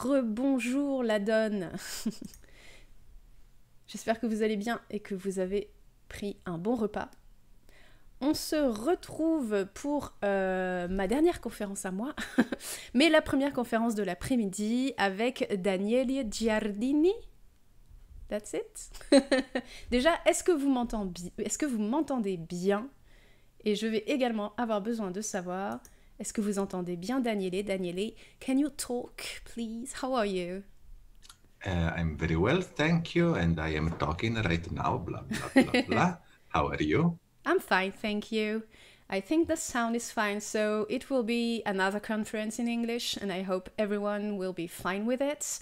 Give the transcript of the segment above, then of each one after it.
rebonjour la donne. J'espère que vous allez bien et que vous avez pris un bon repas. On se retrouve pour euh, ma dernière conférence à moi, mais la première conférence de l'après-midi avec Daniele Giardini. That's it. Déjà, est-ce que vous m'entendez bien Et je vais également avoir besoin de savoir Est-ce que vous entendez bien Daniele? Daniele, can you talk, please? How are you? Uh, I'm very well, thank you. And I am talking right now, blah, blah, blah, blah. How are you? I'm fine, thank you. I think the sound is fine, so it will be another conference in English, and I hope everyone will be fine with it.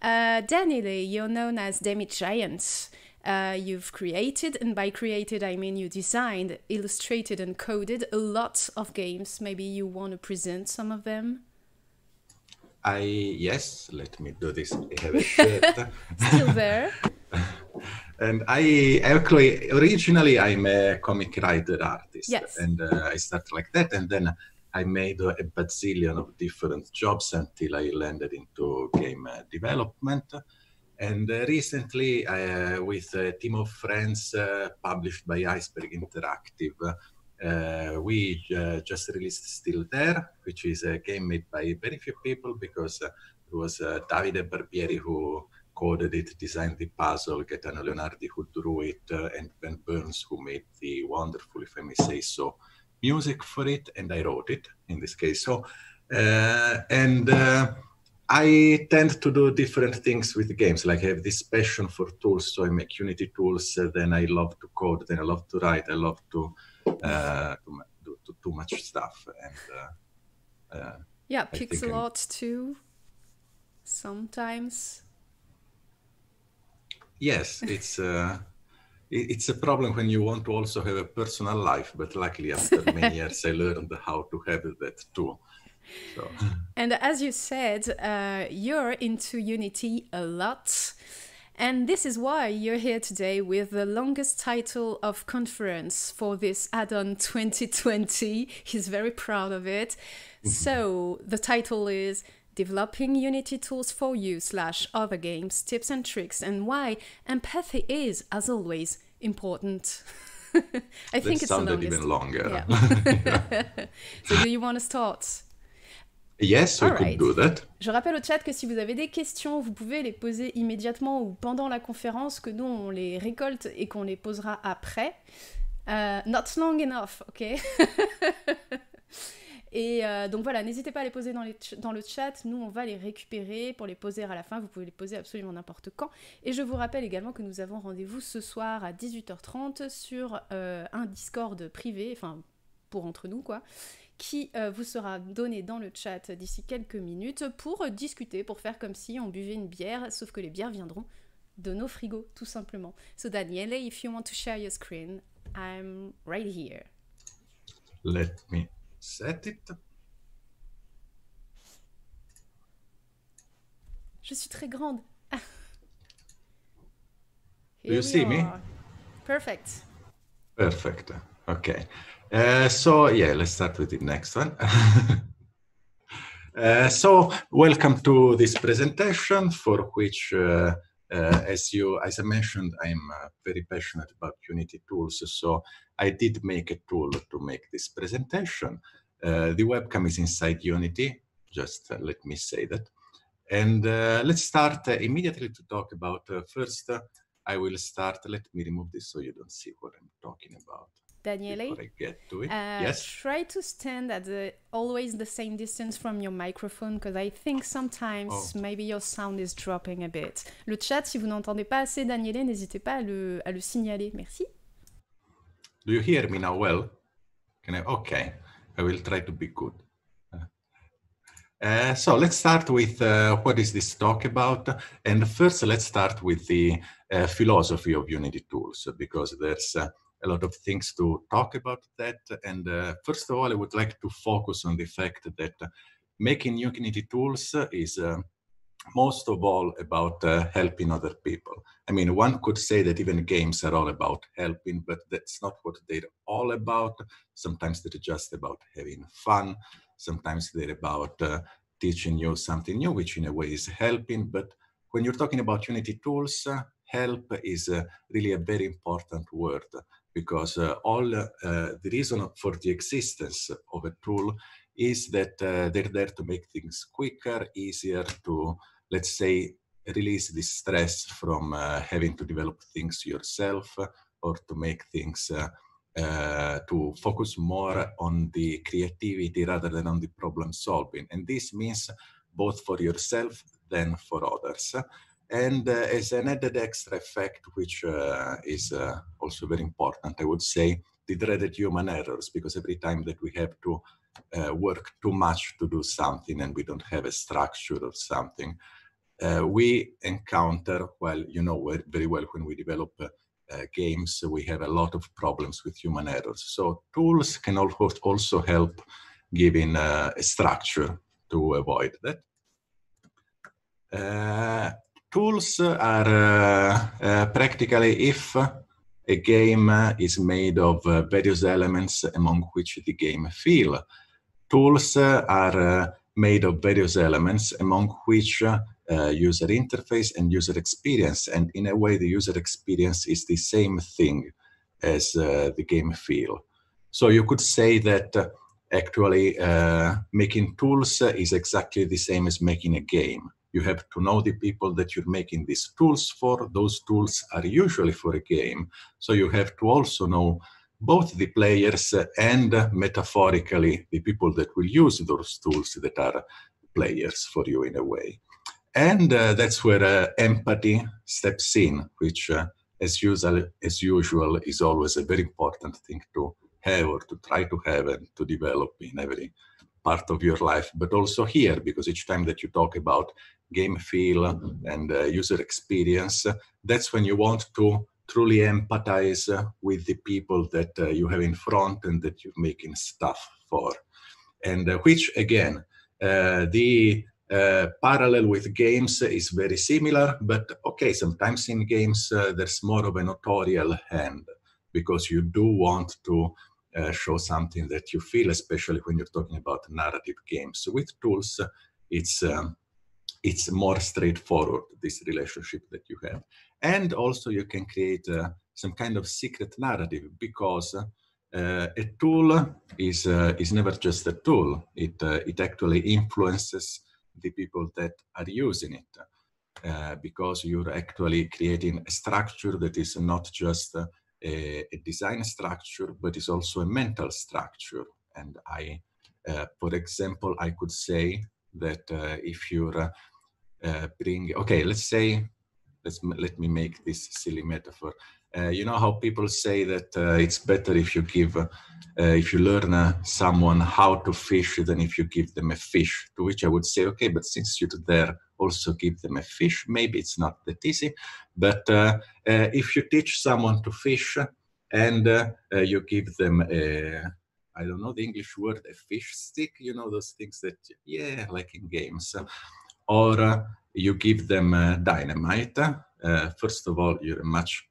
Uh, Daniele, you're known as Demi Giant uh, you've created, and by created I mean you designed, illustrated, and coded a lot of games. Maybe you want to present some of them. I yes, let me do this. Still there. and I actually originally I'm a comic writer artist, yes. and uh, I started like that, and then I made a bazillion of different jobs until I landed into game uh, development. And uh, recently, uh, with a team of friends uh, published by Iceberg Interactive, uh, we uh, just released Still There, which is a game made by very few people because uh, it was Davide Barbieri who coded it, designed the puzzle, Gaetano Leonardi who drew it, and Ben Burns who made the wonderful, if I may say so, music for it, and I wrote it in this case. So, and I tend to do different things with games. Like I have this passion for tools, so I make Unity tools. Uh, then I love to code. Then I love to write. I love to uh, do too much stuff. And uh, uh yeah, pixel art too. Sometimes. Yes, it's uh, it's a problem when you want to also have a personal life. But luckily, after many years, I learned how to have that too. And as you said, uh, you're into Unity a lot. And this is why you're here today with the longest title of conference for this add on 2020. He's very proud of it. Mm-hmm. so the title is Developing Unity Tools for You slash Other Games Tips and Tricks and Why Empathy is, as always, important. I think it's sounded even longer. Yeah. so, do you want to start? Yes, we right. could do that. Je rappelle au chat que si vous avez des questions, vous pouvez les poser immédiatement ou pendant la conférence, que nous on les récolte et qu'on les posera après. Euh, not long enough, ok Et euh, donc voilà, n'hésitez pas à les poser dans, les dans, le chat. Nous, on va les récupérer pour les poser à la fin. Vous pouvez les poser absolument n'importe quand. Et je vous rappelle également que nous avons rendez-vous ce soir à 18h30 sur euh, un Discord privé, enfin pour entre nous quoi, qui euh, vous sera donné dans le chat d'ici quelques minutes pour euh, discuter, pour faire comme si on buvait une bière, sauf que les bières viendront de nos frigos, tout simplement. So Daniele, if you want to share your screen, I'm right here. Let me set it. Je suis très grande. you see me? Perfect. Perfect. Okay. Uh, so yeah, let's start with the next one. uh, so welcome to this presentation for which, uh, uh as you as I mentioned, I'm uh, very passionate about Unity tools. So I did make a tool to make this presentation. Uh, the webcam is inside Unity. Just let me say that. And let's start immediately to talk about first. I will start. Let me remove this so you don't see what I'm talking about. Daniele. I get to it. Uh, yes. Try to stand at the always the same distance from your microphone because I think sometimes oh. maybe your sound is dropping a bit. Le chat, si vous n'entendez pas assez Daniele, n'hésitez pas à le, à le signaler. Merci. Do you hear me now well? Can I? Okay, I will try to be good. Uh, so let's start with uh, what is this talk about? And first, let's start with the uh, philosophy of Unity Tools because there's uh, a lot of things to talk about that. And uh, first of all, I would like to focus on the fact that uh, making new community tools is uh, most of all about uh, helping other people. I mean, one could say that even games are all about helping, but that's not what they're all about. Sometimes they're just about having fun. Sometimes they're about uh, teaching you something new, which in a way is helping. But when you're talking about Unity tools, uh, help is really a very important word because uh, all uh, the reason for the existence of a tool is that uh, they're there to make things quicker, easier to, let's say, release the stress from having to develop things yourself or to make things uh, to focus more on the creativity rather than on the problem solving. And this means both for yourself than for others and uh, as an added extra effect, which uh, is uh, also very important, I would say the dreaded human errors, because every time that we have to work too much to do something and we don't have a structure of something, we encounter, well, you know very well when we develop uh, games, we have a lot of problems with human errors. So tools can also help giving uh, a structure to avoid that. Uh, tools are uh, uh, practically if a game is made of uh, various elements among which the game feel. Tools are made of various elements among which user interface and user experience. And in a way, the user experience is the same thing as the game feel. So you could say that actually making tools is exactly the same as making a game. You have to know the people that you're making these tools for. Those tools are usually for a game. So you have to also know both the players and uh, metaphorically the people that will use those tools that are players for you in a way. And uh, that's where uh, empathy steps in, which, uh, as, usual, as usual, is always a very important thing to have or to try to have and to develop in every part of your life, but also here, because each time that you talk about game feel and uh, user experience that's when you want to truly empathize uh, with the people that uh, you have in front and that you're making stuff for and uh, which again uh, the uh, parallel with games is very similar but okay sometimes in games there's more of an authorial hand because you do want to uh, show something that you feel, especially when you're talking about narrative games. So with tools, it's um, it's more straightforward this relationship that you have and also you can create uh, some kind of secret narrative because uh, a tool is uh, is never just a tool it uh, it actually influences the people that are using it uh, because you're actually creating a structure that is not just a, a design structure but is also a mental structure and i for example i could say that uh, if you're uh, bring okay let's say let's let me make this silly metaphor uh, you know how people say that uh, it's better if you give uh, if you learn uh, someone how to fish than if you give them a fish to which i would say okay but since you there also give them a fish maybe it's not that easy but if you teach someone to fish and you give them a I don't know the English word, a fish stick, you know, those things that, yeah, like in games. Or you give them uh, dynamite. Uh, first of all, you're a much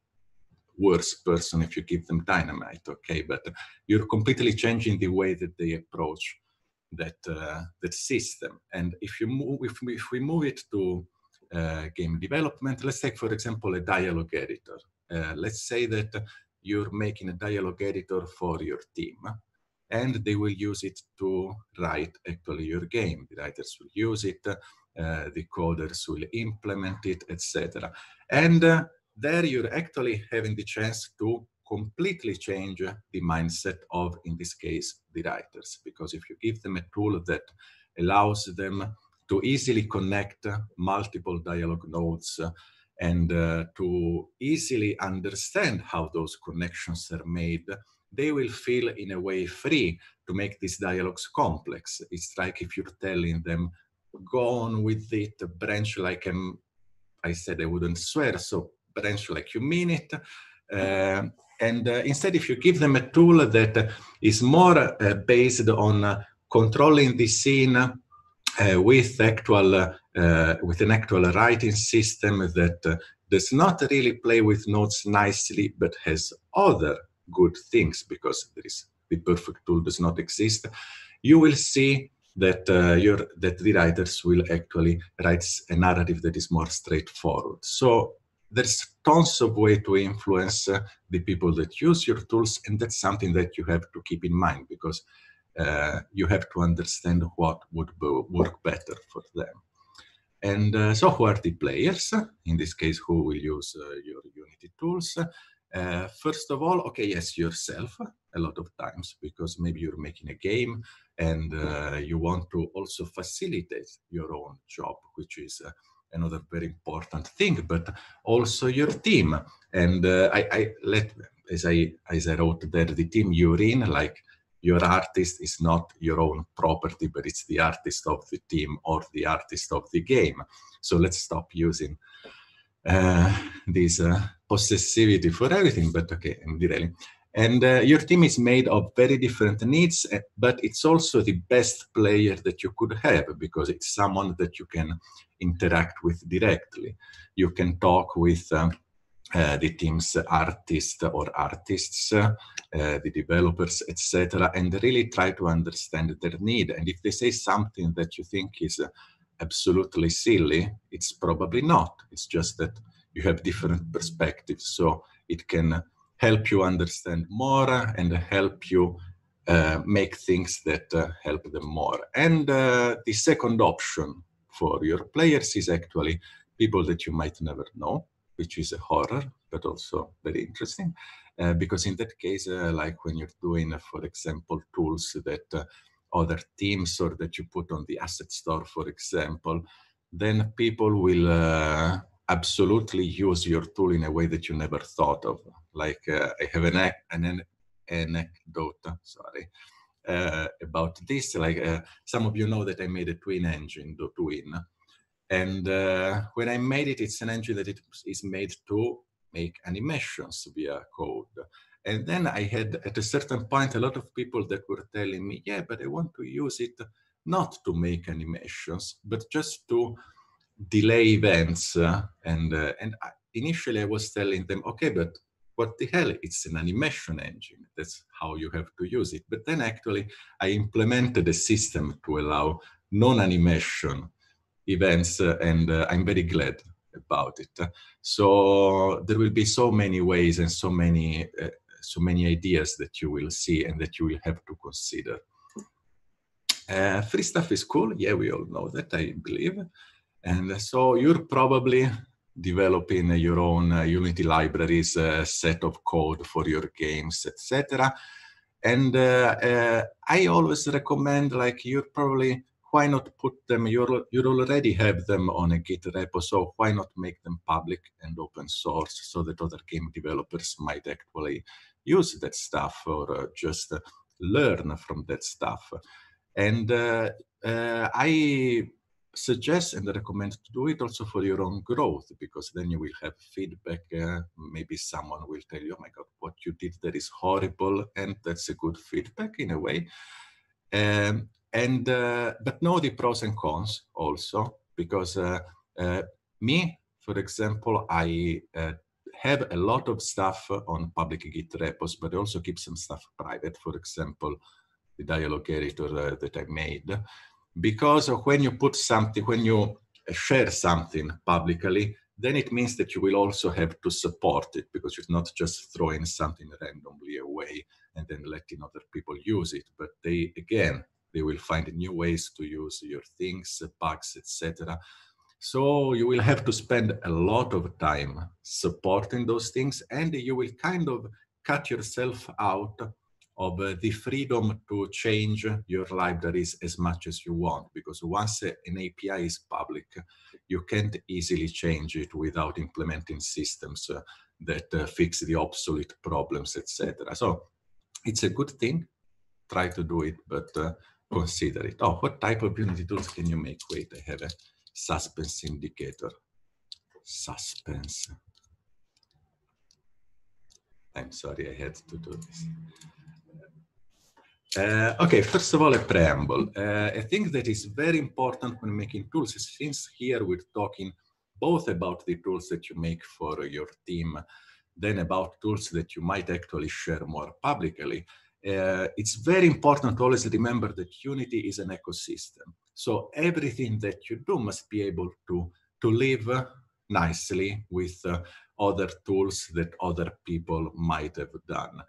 worse person if you give them dynamite, okay? But you're completely changing the way that they approach that uh, that system. And if you move, if if we move it to uh, game development, let's take for example a dialogue editor. Uh, let's say that you're making a dialogue editor for your team and they will use it to write actually your game. The writers will use it the eh, coders will implement it, etc. And uh, there you're actually having the chance to completely change the mindset of, in this case, the writers. Because if you give them a tool that allows them to easily connect multiple dialogue nodes uh, and uh, to easily understand how those connections are made, they will feel in a way free to make these dialogues complex. It's like if you're telling them go on with it, branch like um, I said I wouldn't swear, so branch like you mean it. Uh, and uh, instead, if you give them a tool that is more uh, based on controlling the scene uh, with actual, uh, with an actual writing system that uh, does not really play with notes nicely, but has other good things because there is the perfect tool does not exist, you will see that uh, your that the writers will actually write a narrative that is more straightforward. So there's tons of way to influence uh, the people that use your tools and that's something that you have to keep in mind because uh, you have to understand what would work better for them and uh, so who are the players in this case who will use uh, your unity tools uh, first of all, okay, yes, yourself a lot of times because maybe you're making a game and uh, you want to also facilitate your own job, which is uh, another very important thing, but also your team. And uh, I, I, let, as I, as I wrote there, the team you're in, like your artist is not your own property, but it's the artist of the team or the artist of the game. So let's stop using uh, this uh, possessivity for everything, but okay, and really, And uh, your team is made of very different needs, eh, but it's also the best player that you could have because it's someone that you can interact with directly. You can talk with uh, uh the team's artists or artists, uh, the developers, etc., and really try to understand their need. And if they say something that you think is absolutely silly, it's probably not. It's just that you have different perspectives. So it can help you understand more and help you uh, make things that uh, help them more. And uh, the second option for your players is actually people that you might never know, which is a horror, but also very interesting. Uh, because in that case, uh, like when you're doing, uh, for example, tools that other teams or that you put on the asset store, for example, then people will uh, absolutely use your tool in a way that you never thought of. Like uh, I have an, an, anecdote, sorry, uh, about this. Like uh, some of you know that I made a twin engine, the twin. And uh, when I made it, it's an engine that it is made to make animations via code. And then I had, at a certain point, a lot of people that were telling me, yeah, but I want to use it not to make animations, but just to delay events. Uh, and uh, and I, initially I was telling them, okay, but what the hell? It's an animation engine. That's how you have to use it. But then actually I implemented a system to allow non-animation events, uh, and uh, I'm very glad about it. So there will be so many ways and so many uh, so many ideas that you will see and that you will have to consider. Uh, free stuff is cool. Yeah, we all know that, I believe. And so you're probably developing your own uh, Unity libraries, uh, set of code for your games, etc. And uh, uh, I always recommend, like, you're probably why not put them? You you already have them on a Git repo, so why not make them public and open source so that other game developers might actually use that stuff or uh, just uh, learn from that stuff. And uh, I suggest and recommend to do it also for your own growth because then you will have feedback uh, maybe someone will tell you oh my god what you did there is horrible and that's a good feedback in a way um, and uh, but know the pros and cons also because uh, me for example i have a lot of stuff on public Git repos, but also keep some stuff private. For example, the dialog editor uh, that I made, because when you put something, when you uh, share something publicly, then it means that you will also have to support it because you're not just throwing something randomly away and then letting other people use it, but they again they will find new ways to use your things, bugs, etc. So you will have to spend a lot of time supporting those things and you will kind of cut yourself out of uh, the freedom to change your libraries as much as you want because once uh, an API is public, you can't easily change it without implementing systems uh, that uh, fix the obsolete problems, etc. So it's a good thing. Try to do it, but uh, consider it. Oh, what type of unity tools can you make? Wait, I have a suspense indicator. Suspense. I'm sorry, I had to do this. Uh, okay, first of all, a preamble. Uh, thing that is very important when making tools, since here we're talking both about the tools that you make for your team, then about tools that you might actually share more publicly, uh, it's very important to always remember that Unity is an ecosystem. So everything that you do must be able to, to live nicely with uh, other tools that other people might have done.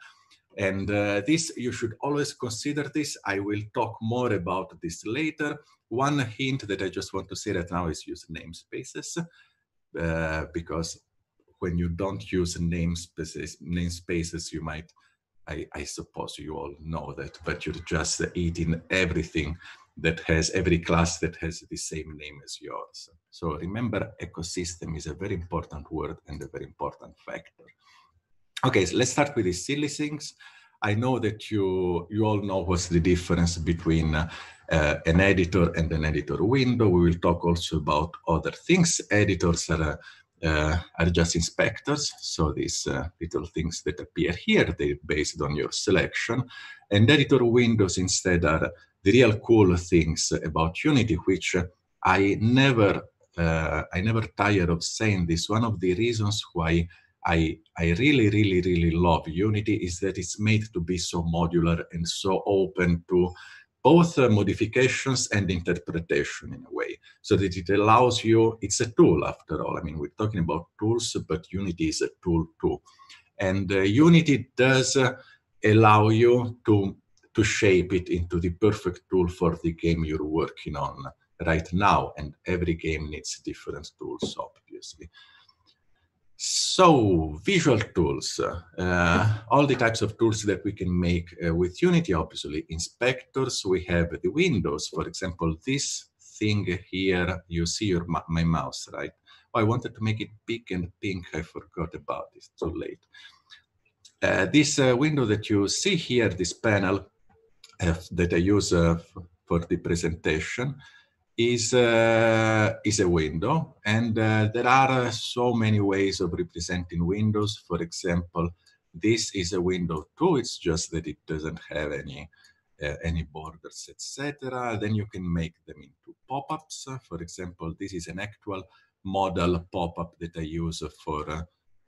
And uh, this, you should always consider this. I will talk more about this later. One hint that I just want to say right now is use namespaces, uh, because when you don't use namespaces, namespaces you might I, I suppose you all know that, but you're just eating everything that has every class that has the same name as yours. So remember, ecosystem is a very important word and a very important factor. Okay, so let's start with the silly things. I know that you you all know what's the difference between uh, an editor and an editor window. We will talk also about other things. Editors are uh, uh, are just inspectors. So these uh, little things that appear here, they're based on your selection. And editor windows instead are the real cool things about Unity, which I never uh, I never tire of saying this. One of the reasons why I I really really really love Unity is that it's made to be so modular and so open to both uh, modifications and interpretation in a way so that it allows you it's a tool after all i mean we're talking about tools but unity is a tool too and uh, unity does uh, allow you to to shape it into the perfect tool for the game you're working on right now and every game needs different tools obviously so, visual tools, uh, all the types of tools that we can make uh, with Unity, obviously. Inspectors, we have the windows. For example, this thing here, you see your my mouse, right? Oh, I wanted to make it big and pink. I forgot about it. It's too late. Uh, this uh, window that you see here, this panel uh, that I use uh, for the presentation, is uh, is a window, and uh, there are uh, so many ways of representing windows. For example, this is a window too. It's just that it doesn't have any uh, any borders, etc. Then you can make them into pop-ups. For example, this is an actual model pop-up that I use for uh,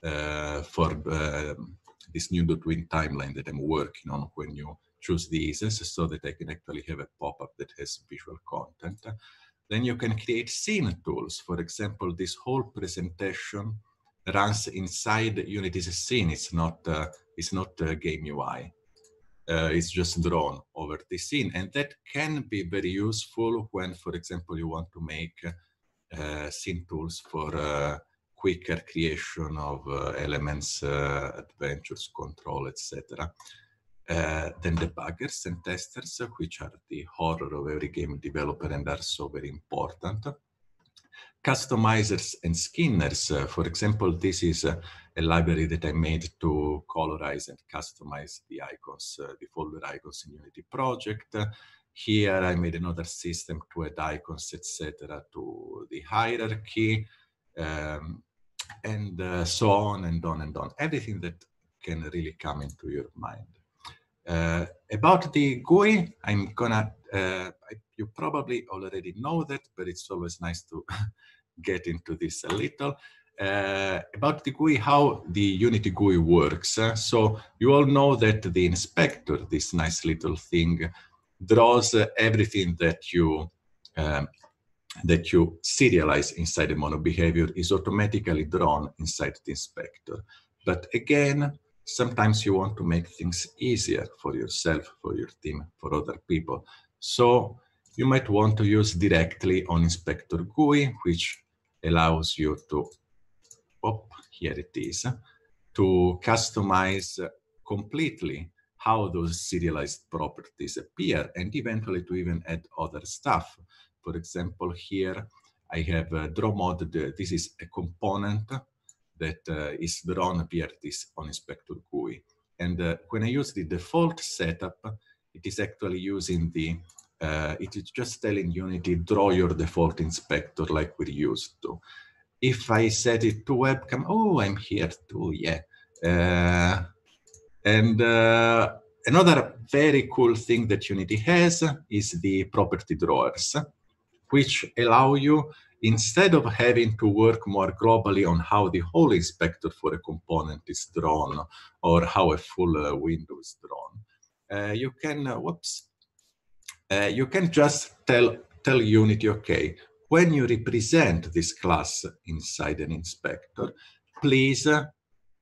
uh, for um, this new twin timeline that I'm working on. When you choose these, so that I can actually have a pop-up that has visual content. Then you can create scene tools. For example, this whole presentation runs inside Unity's scene. It's not uh, it's not uh, game UI. Uh, it's just drawn over the scene, and that can be very useful when, for example, you want to make uh, scene tools for uh, quicker creation of elements, adventures, control, etc. Eh, then debuggers and testers, which are the horror of every game developer and are so very important. Customizers and skinners, uh, for example, this is uh, a library that I made to colorize and customize the icons, the folder icons in Unity project. Here I made another system to add icons, etc., to the hierarchy, um, and so on and on and on. Everything that can really come into your mind. Uh, about the GUI, I'm gonna, uh, I, you probably already know that, but it's always nice to get into this a little. Uh, about the GUI, how the Unity GUI works. Uh, so you all know that the inspector, this nice little thing, draws uh, everything that you um, that you serialize inside a mono behavior is automatically drawn inside the inspector. But again, sometimes you want to make things easier for yourself, for your team, for other people. So you might want to use directly on Inspector GUI, which allows you to, oh, here it is, to customize completely how those serialized properties appear and eventually to even add other stuff. For example, here I have a uh, draw mode. Uh, this is a component that uh, is drawn here this on-inspector GUI. And uh, when I use the default setup, it is actually using the, uh, it is just telling Unity, draw your default inspector like we used to. If I set it to webcam, oh, I'm here too, yeah. and another very cool thing that Unity has is the property drawers, which allow you instead of having to work more globally on how the whole inspector for a component is drawn or how a full uh, window is drawn, uh, you can, uh, whoops, uh, you can just tell, tell Unity, okay, when you represent this class inside an inspector, please uh,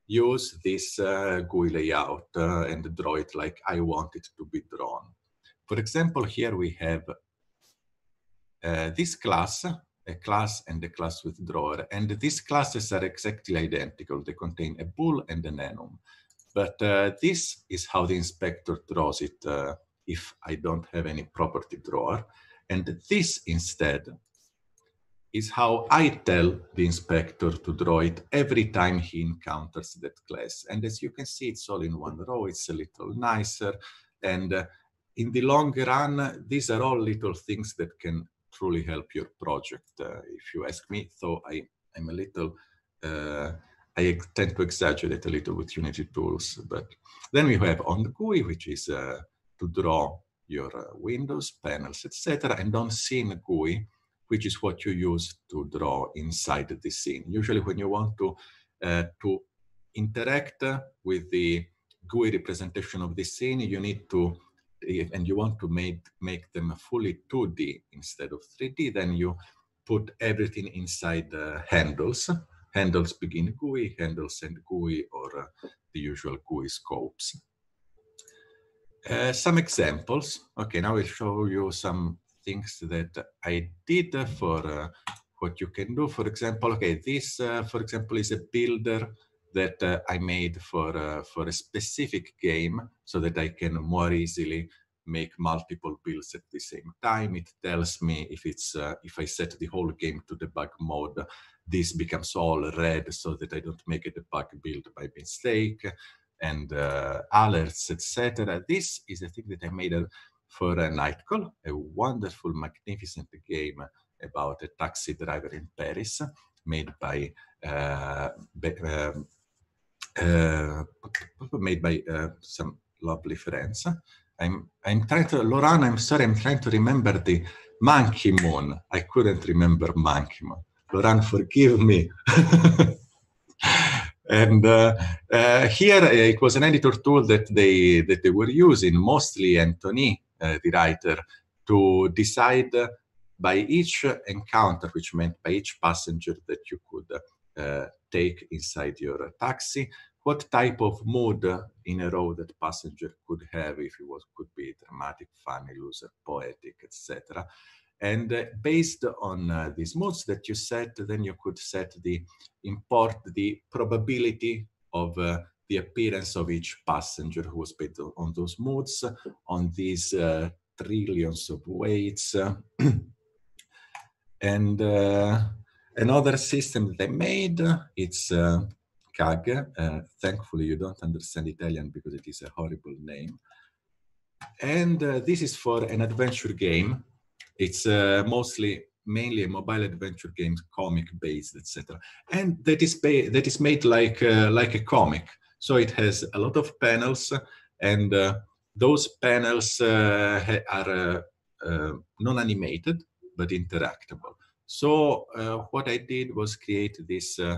use this uh, GUI layout and draw it like I want it to be drawn. For example, here we have this class a class and a class withdrawer. And these classes are exactly identical. They contain a bool and an enum. But uh, this is how the inspector draws it uh, if I don't have any property drawer. And this instead is how I tell the inspector to draw it every time he encounters that class. And as you can see, it's all in one row. It's a little nicer. And uh, in the long run, these are all little things that can truly help your project, uh, if you ask me. So I, I'm a little, uh, I tend to exaggerate a little with Unity tools. But then we have on the GUI, which is uh, to draw your windows, panels, etc. And on scene GUI, which is what you use to draw inside the scene. Usually when you want to, to interact with the GUI representation of the scene, you need to and you want to make make them fully 2D instead of 3D, then you put everything inside the handles. Handles begin GUI, handles end GUI, or uh, the usual GUI scopes. Uh, some examples. Okay, now I'll show you some things that I did for uh, what you can do. For example, okay, this, uh, for example, is a builder that uh, I made for uh, for a specific game so that I can more easily make multiple builds at the same time. It tells me if it's uh, if I set the whole game to debug mode, this becomes all red so that I don't make a debug build by mistake and uh, alerts, etc. This is a thing that I made uh, for a Nightcall, a wonderful, magnificent game about a taxi driver in Paris made by uh, be, um, Eh, made by eh, some lovely friends. I'm I'm trying to Lorana. I'm sorry. I'm trying to remember the Monkey Moon. I couldn't remember Monkey Moon. Loran, forgive me. and uh, uh, here eh, it was an editor tool that they that they were using mostly Anthony, uh, the writer, to decide by each encounter, which meant by each passenger that you could uh, take inside your taxi, what type of mood in a row that passenger could have if it was could be dramatic, funny, loser, poetic, etc. And uh, based on uh, these modes that you set, then you could set the import the probability of uh, the appearance of each passenger who was paid on those modes, on these uh, trillions of weights. and uh, another system they made, it's uh, CAG. Uh, thankfully, you don't understand Italian because it is a horrible name. And uh, this is for an adventure game. It's uh, mostly, mainly a mobile adventure game, comic based, etc. And that is that is made like uh, like a comic. So it has a lot of panels, and uh, those panels are non-animated but interactable. So uh, what I did was create this, uh,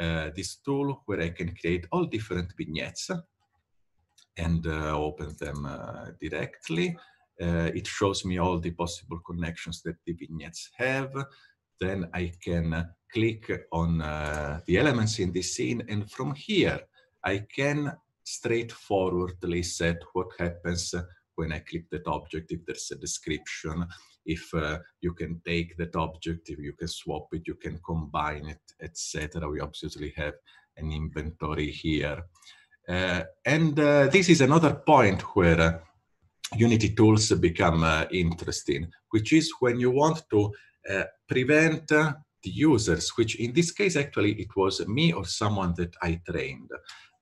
uh, this tool where I can create all different vignettes and open them directly. it shows me all the possible connections that the vignettes have. Then I can click on uh, the elements in this scene and from here I can straightforwardly set what happens when I click that object, if there's a description, if uh, you can take that object, if you can swap it, you can combine it, etc. We obviously have an inventory here. Uh, and uh, this is another point where uh, Unity tools become uh, interesting, which is when you want to uh, prevent the users, which in this case, actually, it was me or someone that I trained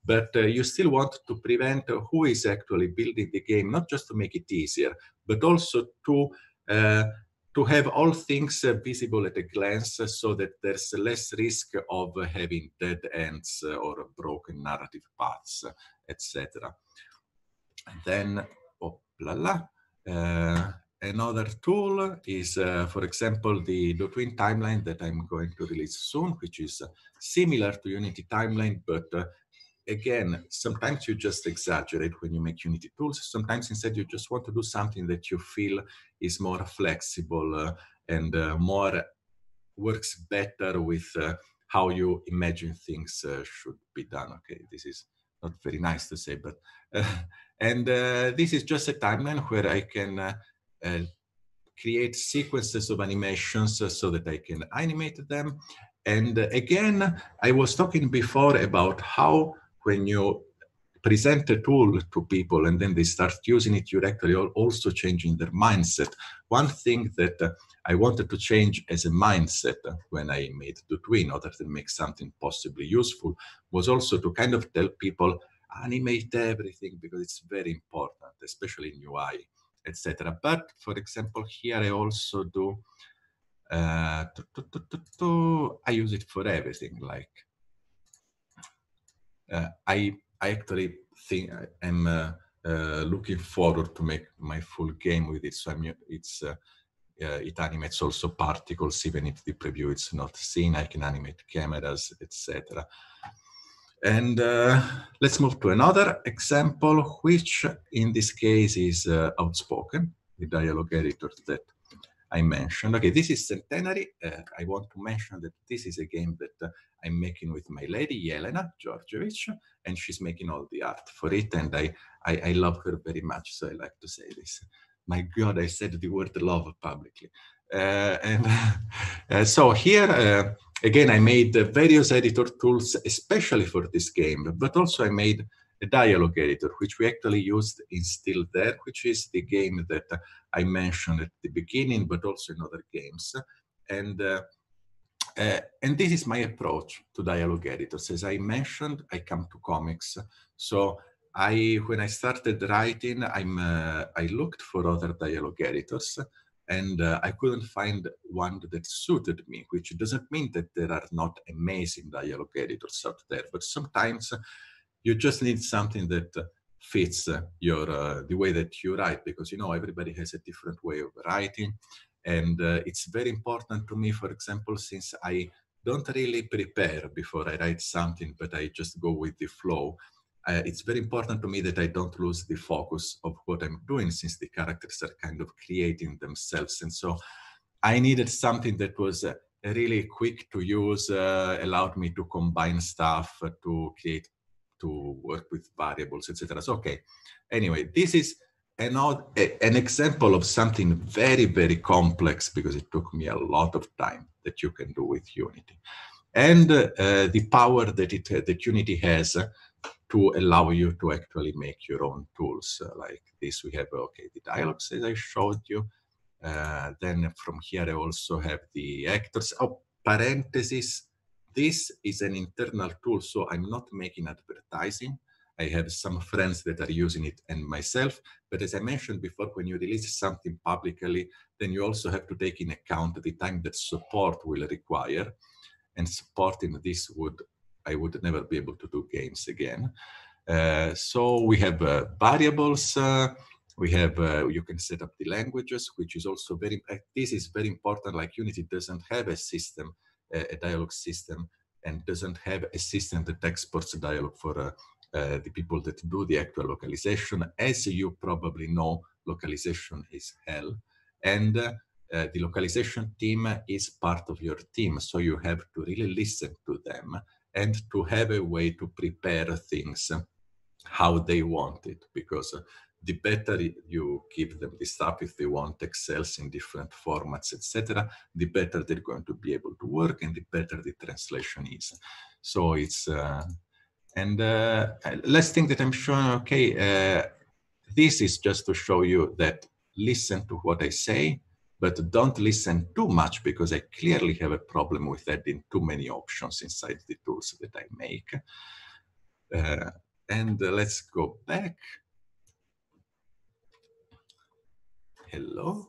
but uh, you still want to prevent who is actually building the game, not just to make it easier, but also to uh, to have all things uh, visible at a glance uh, so that there's less risk of having dead ends or broken narrative paths, etc. Then, oh, la, la, uh, another tool is, uh, for example, the Dotwin timeline that I'm going to release soon, which is similar to Unity timeline, but uh, again, sometimes you just exaggerate when you make Unity tools. Sometimes instead you just want to do something that you feel is more flexible uh, and uh, more works better with uh, how you imagine things uh, should be done. Okay, this is not very nice to say, but uh, and uh, this is just a timeline where I can create sequences of animations so that I can animate them and again, I was talking before about how when you present a tool to people and then they start using it, you're actually also changing their mindset. One thing that uh, I wanted to change as a mindset uh, when I made the twin, other than make something possibly useful, was also to kind of tell people animate everything because it's very important, especially in UI, etc. But for example, here I also do. Uh, I use it for everything, like uh, I I actually think I'm uh, uh, looking forward to make my full game with it. So I'm, it's it animates also particles, even if the preview it's not seen. I can animate cameras, etc. And uh, let's move to another example, which in this case is uh, outspoken, the dialogue editor that I mentioned. Okay, this is Centenary. Uh, I want to mention that this is a game that uh, I'm making with my lady, Elena Georgievich, and she's making all the art for it, and I, I, I, love her very much, so I like to say this. My God, I said the word love publicly. Uh, and uh, so here, uh, again, I made various editor tools, especially for this game, but also I made the dialogue editor, which we actually used in still there, which is the game that I mentioned at the beginning, but also in other games. And uh, uh, and this is my approach to dialogue editors. As I mentioned, I come to comics. So I, when I started writing, I'm uh, I looked for other dialogue editors, and uh, I couldn't find one that suited me. Which doesn't mean that there are not amazing dialogue editors out there, but sometimes you just need something that uh, fits uh, your uh, the way that you write because you know everybody has a different way of writing and uh, it's very important to me for example since i don't really prepare before i write something but i just go with the flow uh, it's very important to me that i don't lose the focus of what i'm doing since the characters are kind of creating themselves and so i needed something that was uh, really quick to use allowed me to combine stuff to create to work with variables, etc. So, okay. Anyway, this is an, an example of something very, very complex because it took me a lot of time that you can do with Unity. And uh, the power that, it, that Unity has to allow you to actually make your own tools uh, like this. We have, okay, the dialogues as I showed you. Uh, then from here, I also have the actors. Oh, parentheses this is an internal tool, so I'm not making advertising. I have some friends that are using it and myself. But as I mentioned before, when you release something publicly, then you also have to take in account the time that support will require. And supporting this would, I would never be able to do games again. Uh, so we have uh, variables. Uh, we have uh, you can set up the languages, which is also very. Uh, this is very important. Like Unity doesn't have a system a, dialogue system and doesn't have a system that exports dialogue for uh, uh, the people that do the actual localization. As you probably know, localization is hell. And uh, uh, the localization team is part of your team. So you have to really listen to them and to have a way to prepare things how they want it, because uh, the better you give them this stuff if they want excels in different formats etc the better they're going to be able to work and the better the translation is so it's uh, and uh, last thing that i'm showing okay uh, this is just to show you that listen to what i say but don't listen too much because i clearly have a problem with adding too many options inside the tools that i make uh, and uh, let's go back hello.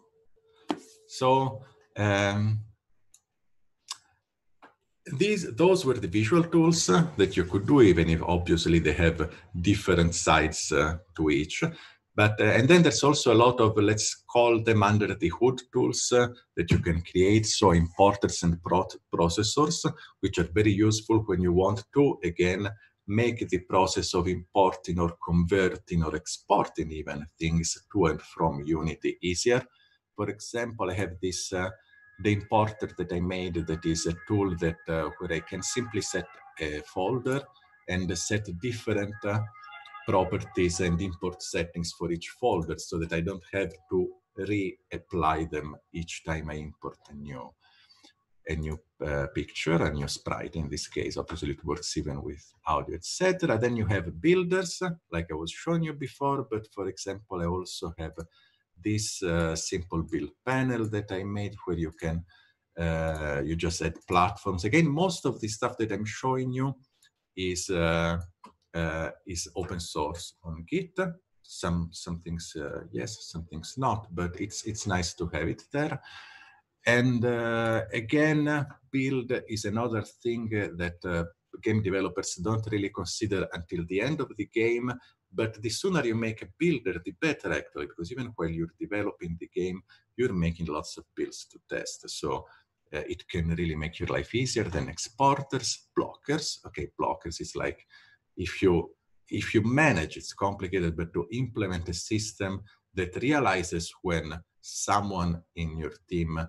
So um, these those were the visual tools uh, that you could do, even if obviously they have different sides uh, to each. But uh, and then there's also a lot of let's call them under the hood tools uh, that you can create. So importers and processors, which are very useful when you want to again make the process of importing or converting or exporting even things to and from Unity easier. For example, I have this uh, the importer that I made that is a tool that uh, where I can simply set a folder and set different uh, properties and import settings for each folder so that I don't have to reapply them each time I import a new a new uh, picture, a new sprite. In this case, obviously it works even with audio, etc. Then you have builders, like I was showing you before, but for example, I also have this uh, simple build panel that I made where you can, uh, you just add platforms. Again, most of the stuff that I'm showing you is uh, uh, is open source on Git. Some some things uh, yes, some things not, but it's it's nice to have it there. And uh, again, build is another thing uh, that uh, game developers don't really consider until the end of the game. But the sooner you make a builder, the better, actually, because even while you're developing the game, you're making lots of builds to test. So uh, it can really make your life easier than exporters, blockers. Okay, blockers is like if you if you manage, it's complicated, but to implement a system that realizes when someone in your team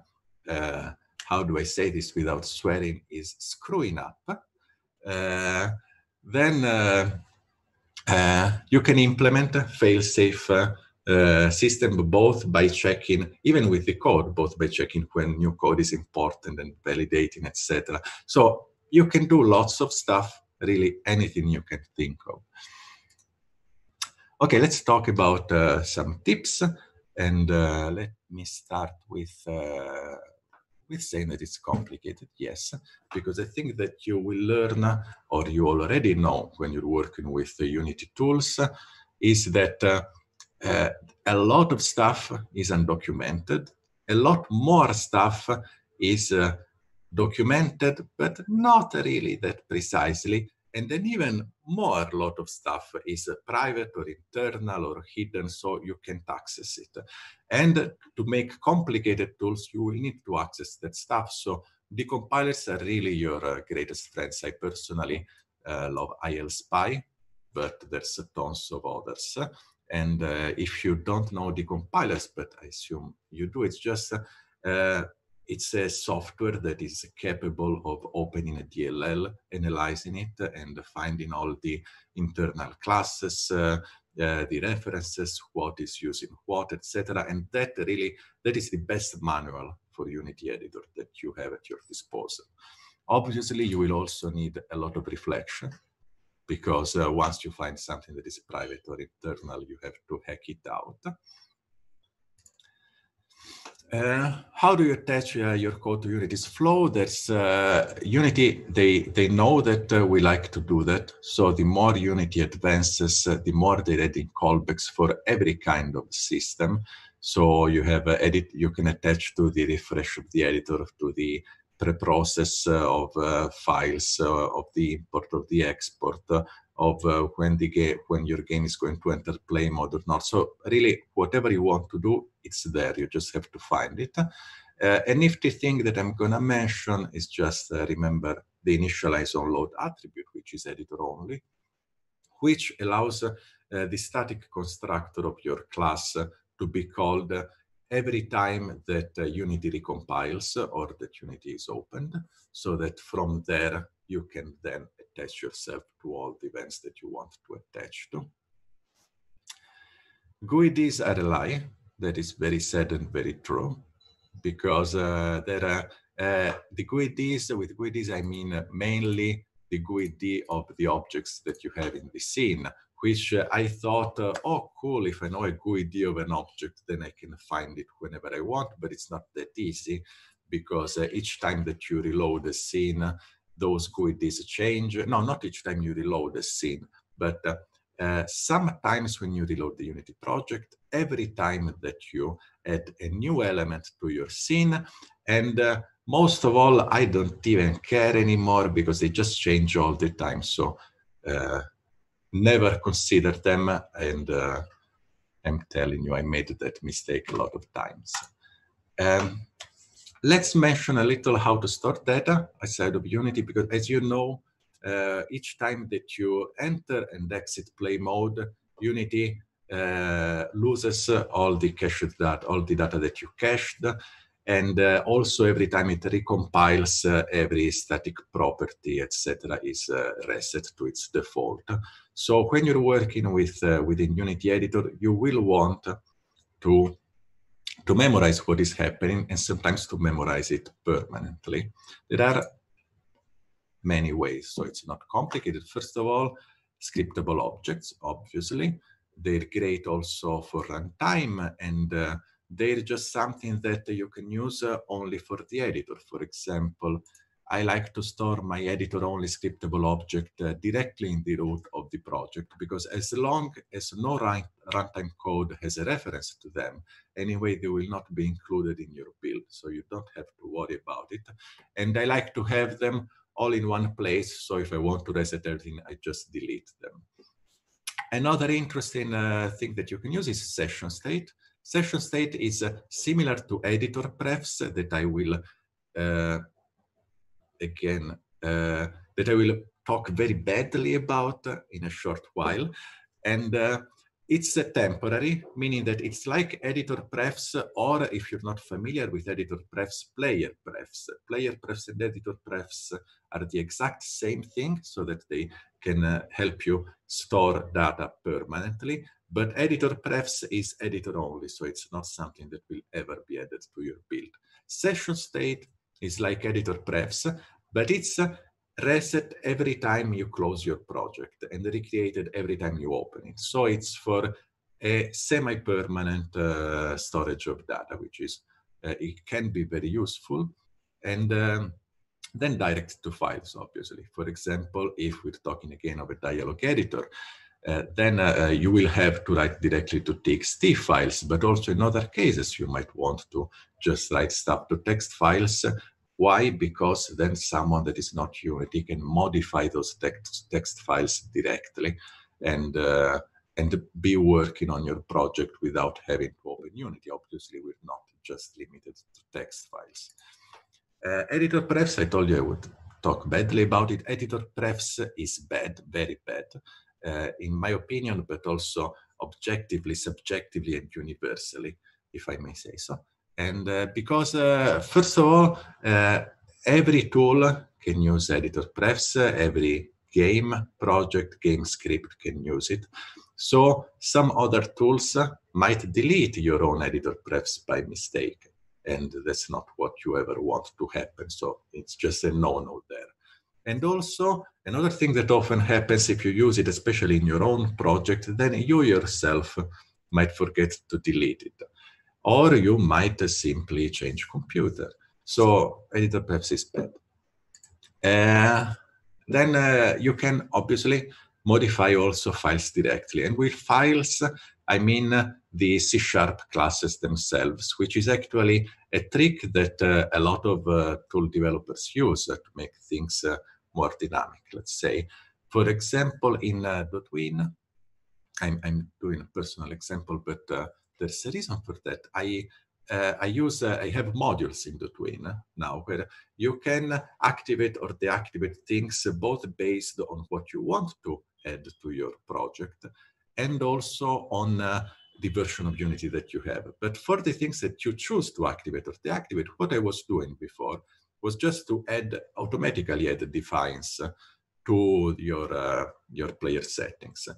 uh, how do I say this without swearing, is screwing up, uh, then uh, uh you can implement a fail-safe uh, uh, system both by checking, even with the code, both by checking when new code is important and validating, etc. So you can do lots of stuff, really anything you can think of. Okay, let's talk about some tips. And let me start with with saying that it's complicated. Yes, because I think that you will learn or you already know when you're working with the Unity tools is that uh, uh, a lot of stuff is undocumented. A lot more stuff is uh, documented, but not really that precisely and then even more lot of stuff is private or internal or hidden, so you can't access it. And to make complicated tools, you will need to access that stuff. So the compilers are really your uh, greatest friends. I personally uh, love ILSpy, but there's tons of others. And uh, if you don't know the compilers, but I assume you do, it's just uh, it's a software that is capable of opening a DLL, analyzing it, and finding all the internal classes, uh, uh, the references, what is using what, etc. And that really, that is the best manual for Unity Editor that you have at your disposal. Obviously, you will also need a lot of reflection because uh, once you find something that is private or internal, you have to hack it out. Uh, how do you attach uh, your code to Unity's flow that's uh, Unity, they, they know that uh, we like to do that. So the more Unity advances, uh, the more they're adding callbacks for every kind of system. So you have uh, edit, you can attach to the refresh of the editor, to the pre-process uh, of files, of the import, of the export, of uh, when the game when your game is going to enter play mode or not so really whatever you want to do it's there you just have to find it uh, a nifty thing that i'm going to mention is just uh, remember the initialize on load attribute which is editor only which allows uh, the static constructor of your class uh, to be called uh, every time that unity recompiles or that unity is opened so that from there you can then attach yourself to all the events that you want to attach to. GUIDs are a lie. That is very sad and very true because uh, there are uh, the GUIDs, with GUIDs I mean mainly the GUID of the objects that you have in the scene, which uh, I thought, uh, oh, cool, if I know a GUID of an object, then I can find it whenever I want, but it's not that easy because uh, each time that you reload a scene, those who change. No, not each time you reload a scene, but uh, uh, sometimes when you reload the Unity project, every time that you add a new element to your scene. And uh, most of all, I don't even care anymore because they just change all the time. So uh, never consider them. And uh, I'm telling you, I made that mistake a lot of times. Um, Let's mention a little how to store data outside of Unity, because as you know, uh, each time that you enter and exit play mode, Unity uh, loses all the cached data, all the data that you cached, and uh, also every time it recompiles, uh, every static property, etc., is uh, reset to its default. So when you're working with uh, within Unity Editor, you will want to to memorize what is happening and sometimes to memorize it permanently. There are many ways, so it's not complicated. First of all, scriptable objects, obviously. They're great also for runtime and uh, they're just something that you can use uh, only for the editor. For example, I like to store my editor-only scriptable object uh, directly in the root of the project because as long as no runtime code has a reference to them, anyway, they will not be included in your build, so you don't have to worry about it. And I like to have them all in one place, so if I want to reset everything, I just delete them. Another interesting uh, thing that you can use is session state. Session state is uh, similar to editor prefs that I will uh, again uh, that I will talk very badly about in a short while. And uh, it's temporary, meaning that it's like editor prefs, or if you're not familiar with editor prefs, player prefs. Player prefs and editor prefs are the exact same thing, so that they can uh, help you store data permanently. But editor prefs is editor only, so it's not something that will ever be added to your build. Session state it's like editor prefs, but it's reset every time you close your project and recreated every time you open it. So it's for a semi-permanent uh, storage of data, which is uh, it can be very useful. And um, then direct to files, obviously. For example, if we're talking again of a dialog editor, uh, then uh, uh, you will have to write directly to txt files, but also in other cases, you might want to just write stuff to text files. Why? Because then someone that is not Unity can modify those text, text files directly and, uh, and be working on your project without having to open Unity. Obviously, we're not just limited to text files. Uh, editor prefs, I told you I would talk badly about it. Editor prefs is bad, very bad. Eh, in my opinion, but also objectively, subjectively, and universally, if I may say so. And eh, because, eh, first of all, every tool can use editor prefs, every game project, game script can use it. So some other tools might delete your own editor prefs by mistake. And that's not what you ever want to happen. So it's just a no-no there. And also Another thing that often happens if you use it, especially in your own project, then you yourself might forget to delete it. Or you might simply change computer. So editor perhaps is bad. Uh, then uh, you can obviously modify also files directly. And with files, I mean uh, the C sharp classes themselves, which is actually a trick that uh, a lot of uh, tool developers use to make things uh, more dynamic, let's say. For example, in uh, Dotwin, I'm, I'm doing a personal example, but uh, there's a reason for that. I uh, I use uh, I have modules in between uh, now where you can activate or deactivate things uh, both based on what you want to add to your project and also on uh, the version of Unity that you have. But for the things that you choose to activate or deactivate, what I was doing before was just to add automatically add defines to your uh, your player settings.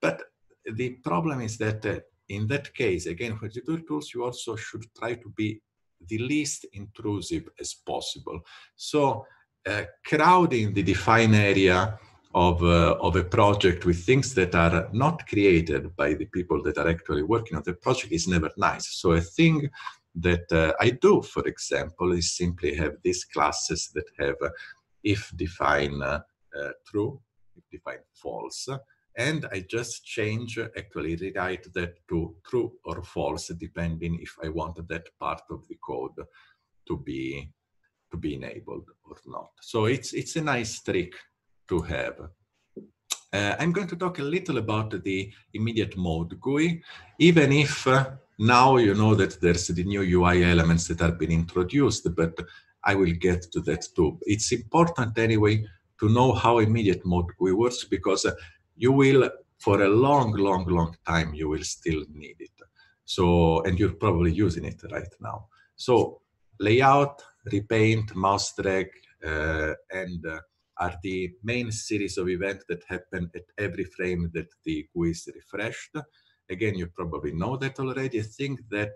But the problem is that uh, in that case, again, for tutorial tools, you also should try to be the least intrusive as possible. So uh, crowding the define area of, uh, of a project with things that are not created by the people that are actually working on the project is never nice. So a thing that uh, I do, for example, is simply have these classes that have uh, if define uh, uh true, if define false, and I just change, uh, actually rewrite that to true or false, depending if I want that part of the code to be to be enabled or not. So it's it's a nice trick to have. Uh, I'm going to talk a little about the immediate mode GUI, even if now you know that there's the new UI elements that have been introduced, but I will get to that too. It's important anyway to know how immediate mode works because uh, you will, for a long, long, long time, you will still need it. So, and you're probably using it right now. So, layout, repaint, mouse drag, uh, and uh, are the main series of events that happen at every frame that the GUI is refreshed again, you probably know that already. I think that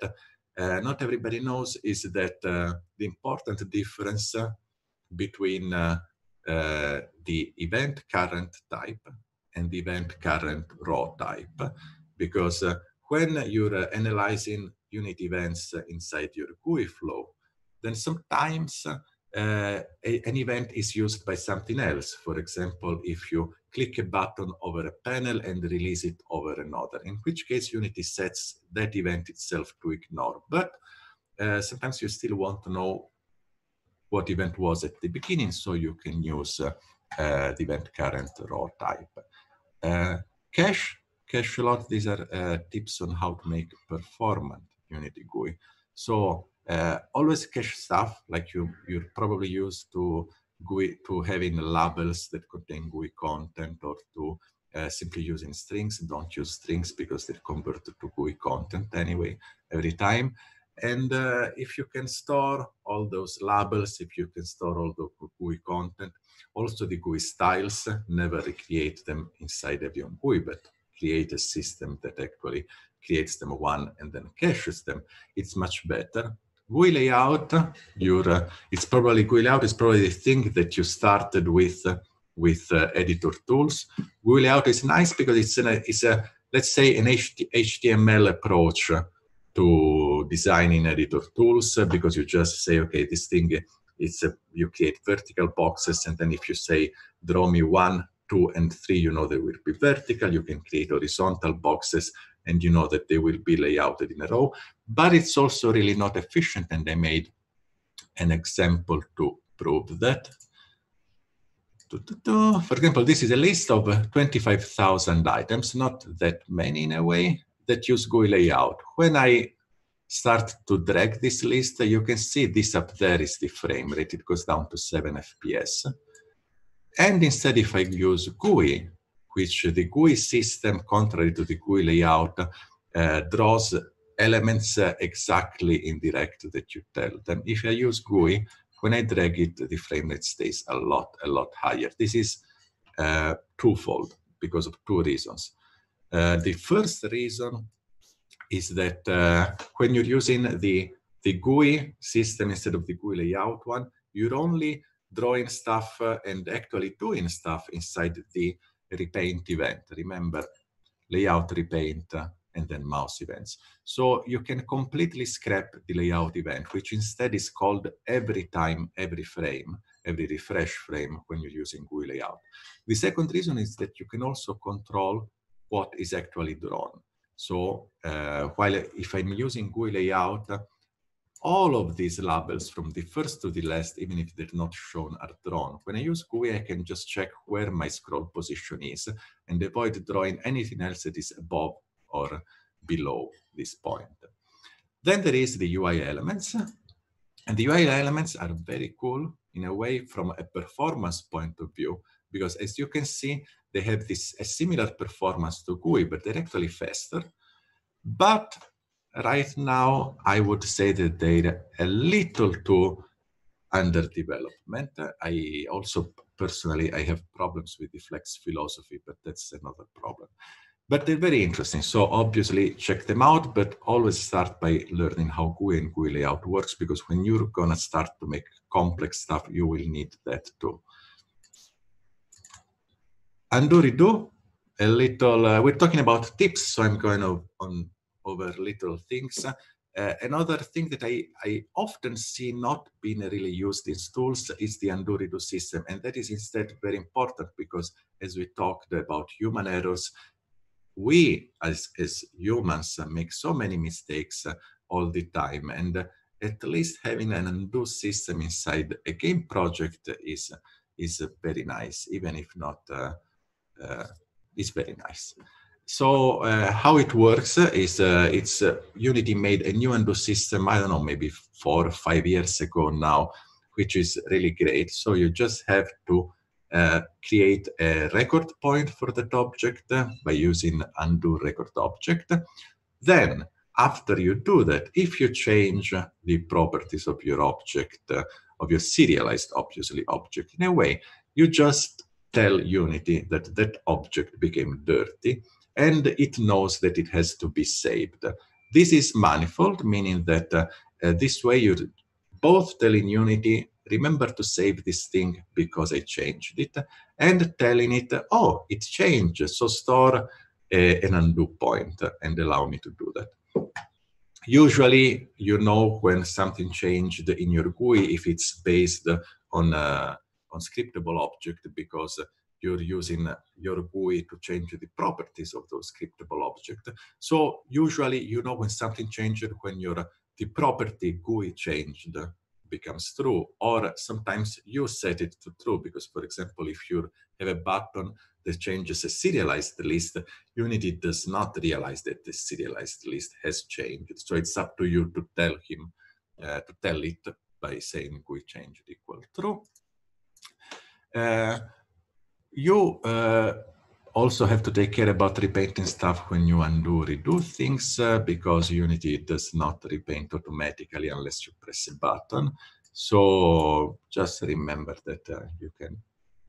uh, not everybody knows is that uh, the important difference uh, between uh, uh, the event current type and the event current raw type, because when you're analyzing unit events inside your GUI flow, then sometimes uh, a, an event is used by something else. For example, if you click a button over a panel and release it over another, in which case Unity sets that event itself to ignore. But uh, sometimes you still want to know what event was at the beginning, so you can use uh, uh the event current raw type. Uh, cache, cache a lot. These are uh, tips on how to make performant Unity GUI. So uh, always cache stuff like you you're probably used to GUI to having labels that contain GUI content or to uh, simply using strings. Don't use strings because they're converted to GUI content anyway every time. And uh, if you can store all those labels, if you can store all the GUI content, also the GUI styles, never recreate them inside Avion GUI, but create a system that actually creates them one and then caches them. It's much better GUI layout, your uh, it's probably GUI layout is probably the thing that you started with uh, with uh, editor tools. GUI layout is nice because it's it's a let's say an HTML approach to designing editor tools uh, because you just say okay this thing uh, it's a, you create vertical boxes and then if you say draw me one two and three you know they will be vertical you can create horizontal boxes and you know that they will be layouted in a row. But it's also really not efficient, and I made an example to prove that. For example, this is a list of uh, 25,000 items, not that many in a way, that use GUI layout. When I start to drag this list, uh, you can see this up there is the frame rate. It goes down to 7 FPS. And instead, if I use GUI, which the GUI system, contrary to the GUI layout, uh, draws elements uh, exactly in direct that you tell them. If I use GUI, when I drag it, the frame rate stays a lot, a lot higher. This is uh, twofold because of two reasons. Eh, the first reason is that when you're using the, the GUI system instead of the GUI layout one, you're only drawing stuff and actually doing stuff inside the repaint event. Remember, layout repaint and then mouse events. So you can completely scrap the layout event, which instead is called every time, every frame, every refresh frame when you're using GUI layout. The second reason is that you can also control what is actually drawn. So uh, while if I'm using GUI layout, all of these labels from the first to the last, even if they're not shown, are drawn. When I use GUI, I can just check where my scroll position is and avoid drawing anything else that is above or below this point. Then there is the UI elements. And the UI elements are very cool in a way from a performance point of view, because as you can see, they have this a similar performance to GUI, but they're actually faster. But right now, I would say that they're a little too under development. I also personally I have problems with the flex philosophy, but that's another problem. But they're very interesting. So obviously check them out, but always start by learning how GUI and GUI layout works because when you're gonna start to make complex stuff, you will need that too. Undo redo. A little. Uh, we're talking about tips, so I'm going to on over little things. Uh, another thing that I, I often see not being really used in tools is the undo redo system. And that is instead very important because as we talked about human errors, we as, as humans make so many mistakes uh, all the time. And uh, at least having an undo system inside a game project is, is very nice, even if not, uh, uh, is very nice. So uh, how it works is uh, it's uh, Unity made a new endo system. I don't know, maybe four or five years ago now, which is really great. So you just have to uh, create a record point for that object uh, by using undo record object. Then after you do that, if you change the properties of your object, uh, of your serialized, obviously, object in a way, you just tell Unity that that object became dirty and it knows that it has to be saved. This is manifold, meaning that uh, this way you're both telling Unity, remember to save this thing because I changed it, and telling it, oh, it changed, so store uh, an undo point and allow me to do that. Usually, you know when something changed in your GUI if it's based on a uh, on scriptable object because you're using your GUI to change the properties of those scriptable object. So usually, you know when something changed, when your uh, the property GUI changed uh, becomes true, or sometimes you set it to true because, for example, if you have a button that changes a serialized list, Unity does not realize that the serialized list has changed. So it's up to you to tell him, uh, to tell it by saying GUI changed equal true. Uh, you uh, also have to take care about repainting stuff when you undo redo things uh, because unity does not repaint automatically unless you press a button so just remember that uh, you can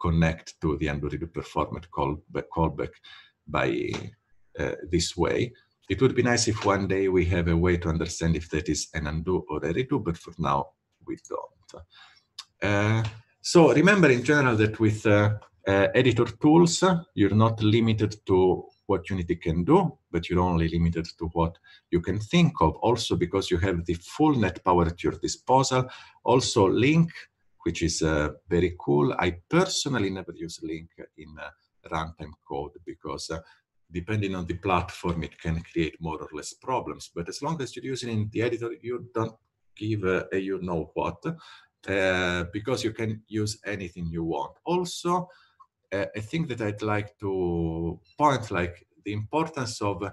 connect to the undo redo performance callback, callback by uh, this way it would be nice if one day we have a way to understand if that is an undo or a redo but for now we don't uh, so remember in general that with uh, uh, editor tools, you're not limited to what Unity can do, but you're only limited to what you can think of. Also, because you have the full net power at your disposal. Also, Link, which is uh, very cool. I personally never use Link in uh, runtime code because uh, depending on the platform, it can create more or less problems. But as long as you're using in the editor, you don't give a you know what, uh, because you can use anything you want. Also, uh, a thing that I'd like to point, like the importance of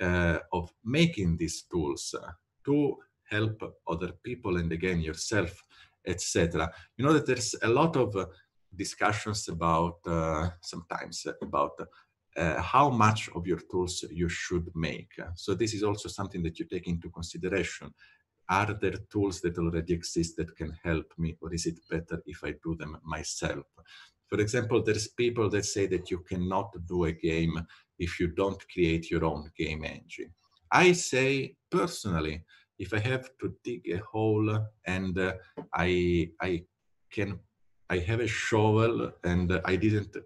uh, of making these tools uh, to help other people and again yourself, etc. You know that there's a lot of uh, discussions about uh, sometimes about uh, how much of your tools you should make. So this is also something that you take into consideration. Are there tools that already exist that can help me, or is it better if I do them myself? For example, there's people that say that you cannot do a game if you don't create your own game engine. I say personally, if I have to dig a hole and uh, I I can I have a shovel and uh, I didn't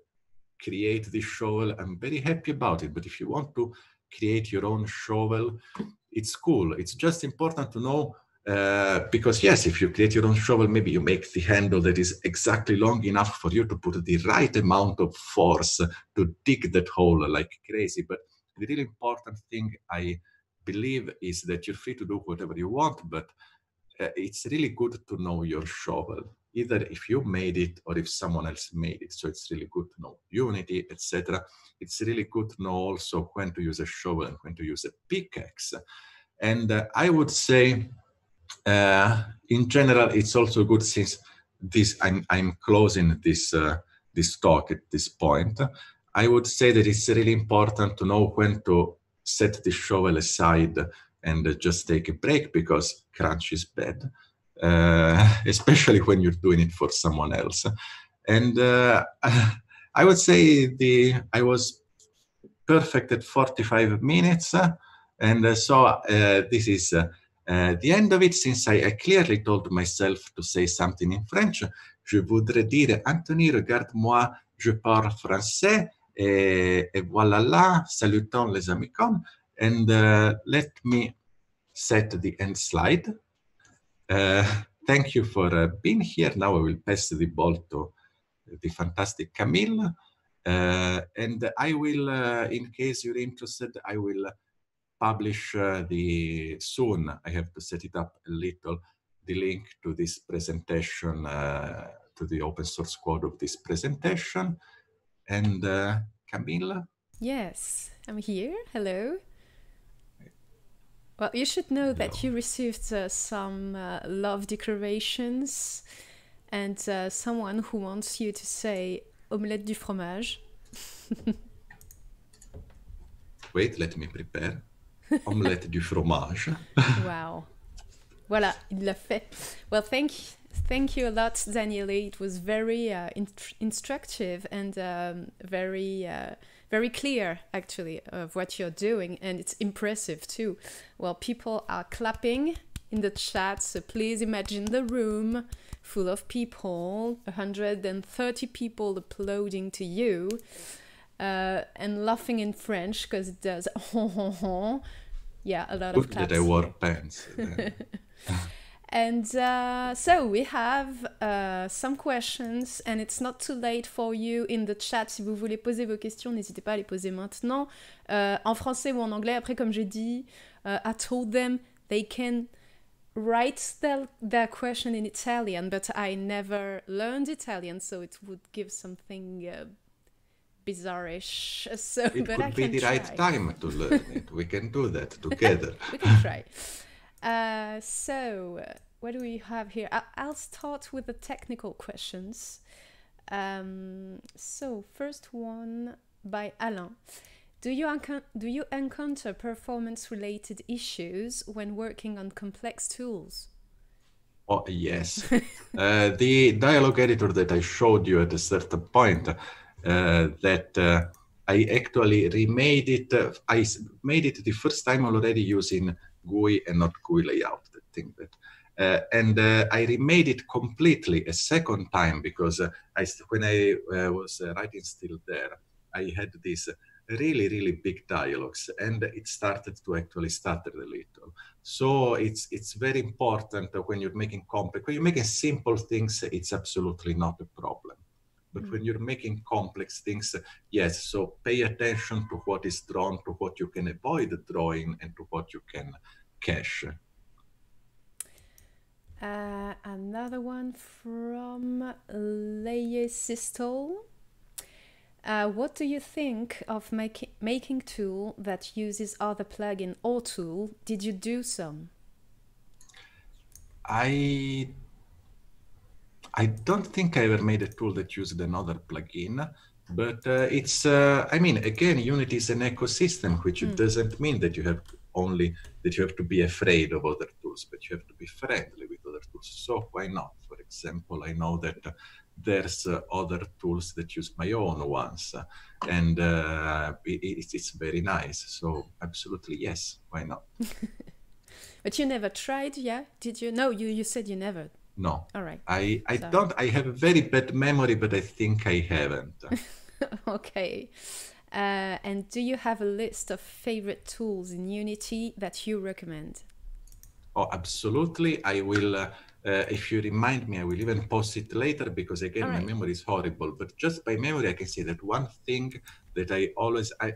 create this shovel, I'm very happy about it. But if you want to create your own shovel, it's cool. It's just important to know uh, because yes, if you create your own shovel, maybe you make the handle that is exactly long enough for you to put the right amount of force to dig that hole like crazy. But the really important thing I believe is that you're free to do whatever you want, but uh, it's really good to know your shovel, either if you made it or if someone else made it. So it's really good to know unity, etc. It's really good to know also when to use a shovel and when to use a pickaxe. And uh, I would say uh, in general, it's also good since this I'm, I'm closing this uh, this talk at this point. I would say that it's really important to know when to set the shovel aside and just take a break because crunch is bad, uh, especially when you're doing it for someone else. And uh, I would say the I was perfect at 45 minutes, uh, and uh, so this is Eh, the end of it, since I, I, clearly told myself to say something in French, je voudrais dire, Anthony, regarde-moi, je parle français, et, et voilà là, salutons les amicons, and uh, let me set the end slide. Uh, thank you for uh, being here. Now I will pass the ball to the fantastic Camille, eh, and I will, uh, in case you're interested, I will publish uh, the soon, I have to set it up a little, the link to this presentation, uh, to the open source code of this presentation. And uh, Camilla? Yes, I'm here. Hello. Well, you should know Hello. that you received uh, some uh, love declarations and uh, someone who wants you to say omelette du fromage. Wait, let me prepare omelette du fromage. wow. Voilà, il l'a fait. Well, thank you. Thank you a lot, Daniele. It was very uh, instructive and um, very, uh, very clear, actually, of what you're doing, and it's impressive too. Well, people are clapping in the chat, so please imagine the room full of people, 130 people applauding to you uh, and laughing in French because it does. yeah, a lot of claps. Did I wear pants? and uh, so we have uh, some questions, and it's not too late for you in the chat. Si vous voulez poser vos questions, n'hésitez pas à les poser maintenant, euh, en français ou en anglais. Après, comme j'ai dit, euh, I told them they can write their, their question in Italian, but I never learned Italian, so it would give something uh, bizarrish. So, it but could I be the try. right time to learn it. We can do that together. we can try. Uh, so, what do we have here? I- will start with the technical questions. Um, so, first one by Alain. Do you, do you encounter performance related issues when working on complex tools? Oh, yes. uh, the dialogue editor that I showed you at a certain point uh, that uh, I actually remade it. Uh, I made it the first time already using GUI and not GUI layout. That thing that uh, and uh, I remade it completely a second time because uh, I when I was writing still there, I had these really really big dialogues, and it started to actually stutter a little. So it's it's very important when you're making complex, when you're making simple things, it's absolutely not a problem. But mm. when you're making complex things, uh, yes, so pay attention to what is drawn, to what you can avoid drawing, and to what you can cache. Uh, another one from Leia Sistol. Uh, what do you think of make, making tool that uses other plugin or tool? Did you do some? I I don't think I ever made a tool that used another plugin, but uh, it's, uh, I mean, again, Unity is an ecosystem, which mm. doesn't mean that you have only, that you have to be afraid of other tools, but you have to be friendly with other tools. So why not? For example, I know that there's uh, other tools that use my own ones uh, and uh, it, it's, it's very nice so absolutely yes why not but you never tried yeah did you no you, you said you never no. All right. I, I so. don't. I have a very bad memory, but I think I haven't. okay. Uh, and do you have a list of favorite tools in Unity that you recommend? Oh, absolutely. I will. Uh, uh, if you remind me, I will even post it later because again, right. my memory is horrible. But just by memory, I can say that one thing that I always, I